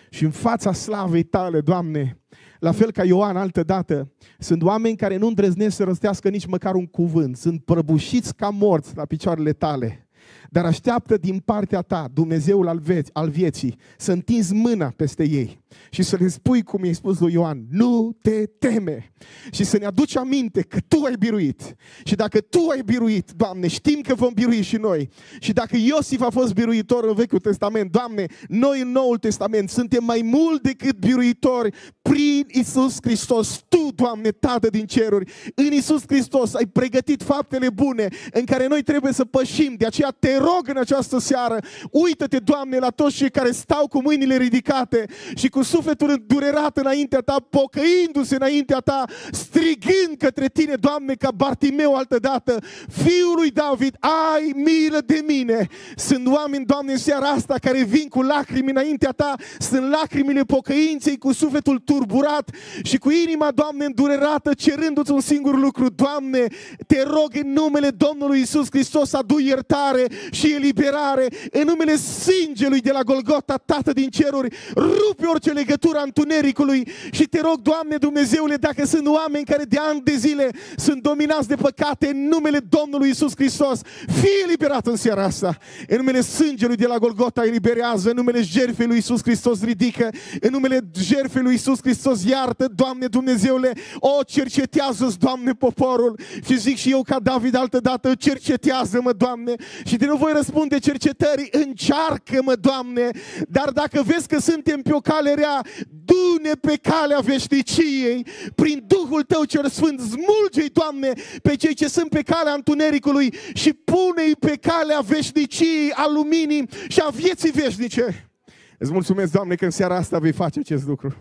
Și în fața slavei tale, Doamne, la fel ca Ioan altă dată, sunt oameni care nu îndrăznesc să răstească nici măcar un cuvânt. Sunt prăbușiți ca morți la picioarele tale. Dar așteaptă din partea ta, Dumnezeul al, vieț- al vieții, să întinzi mâna peste ei și să le spui cum i-ai spus lui Ioan, nu te teme și să ne aduci aminte că Tu ai biruit și dacă Tu ai biruit, Doamne, știm că vom birui și noi și dacă Iosif a fost biruitor în Vechiul Testament, Doamne, noi în Noul Testament suntem mai mult decât biruitori prin Isus Hristos, Tu, Doamne, Tată din ceruri, în Isus Hristos ai pregătit faptele bune în care noi trebuie să pășim, de aceea te rog în această seară, uită-te, Doamne, la toți cei care stau cu mâinile ridicate și cu sufletul îndurerat înaintea Ta, pocăindu-se înaintea Ta, strigând către Tine, Doamne, ca Bartimeu altădată, Fiul lui David, ai milă de mine. Sunt oameni, Doamne, în seara asta care vin cu lacrimi înaintea Ta, sunt lacrimile pocăinței cu sufletul turburat și cu inima, Doamne, îndurerată, cerându-ți un singur lucru, Doamne, te rog în numele Domnului Isus Hristos, adu iertare mântuire și eliberare în numele sângelui de la Golgota, Tată din ceruri, rupe orice legătură a întunericului și te rog, Doamne Dumnezeule, dacă sunt oameni care de ani de zile sunt dominați de păcate în numele Domnului Isus Hristos, fie eliberat în seara asta, în numele sângelui de la Golgota eliberează, în numele jertfei lui Isus Hristos ridică, în numele jertfei lui Isus Hristos iartă, Doamne Dumnezeule, o cercetează-ți, Doamne, poporul și zic și eu ca David altădată, cercetează-mă, Doamne, și și de nu voi răspunde cercetării, încearcă-mă, Doamne, dar dacă vezi că suntem pe o cale rea, du-ne pe calea veșniciei, prin Duhul Tău cel Sfânt, smulge-i, Doamne, pe cei ce sunt pe calea întunericului și pune-i pe calea veșniciei, a luminii și a vieții veșnice. Îți mulțumesc, Doamne, că în seara asta vei face acest lucru.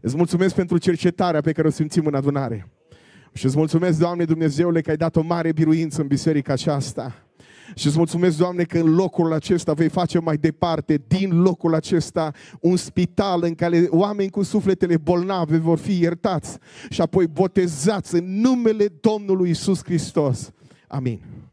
Îți mulțumesc pentru cercetarea pe care o simțim în adunare. Și îți mulțumesc, Doamne Dumnezeule, că ai dat o mare biruință în biserica aceasta. Și îți mulțumesc, Doamne, că în locul acesta vei face mai departe, din locul acesta, un spital în care oameni cu sufletele bolnave vor fi iertați și apoi botezați în numele Domnului Isus Hristos. Amin.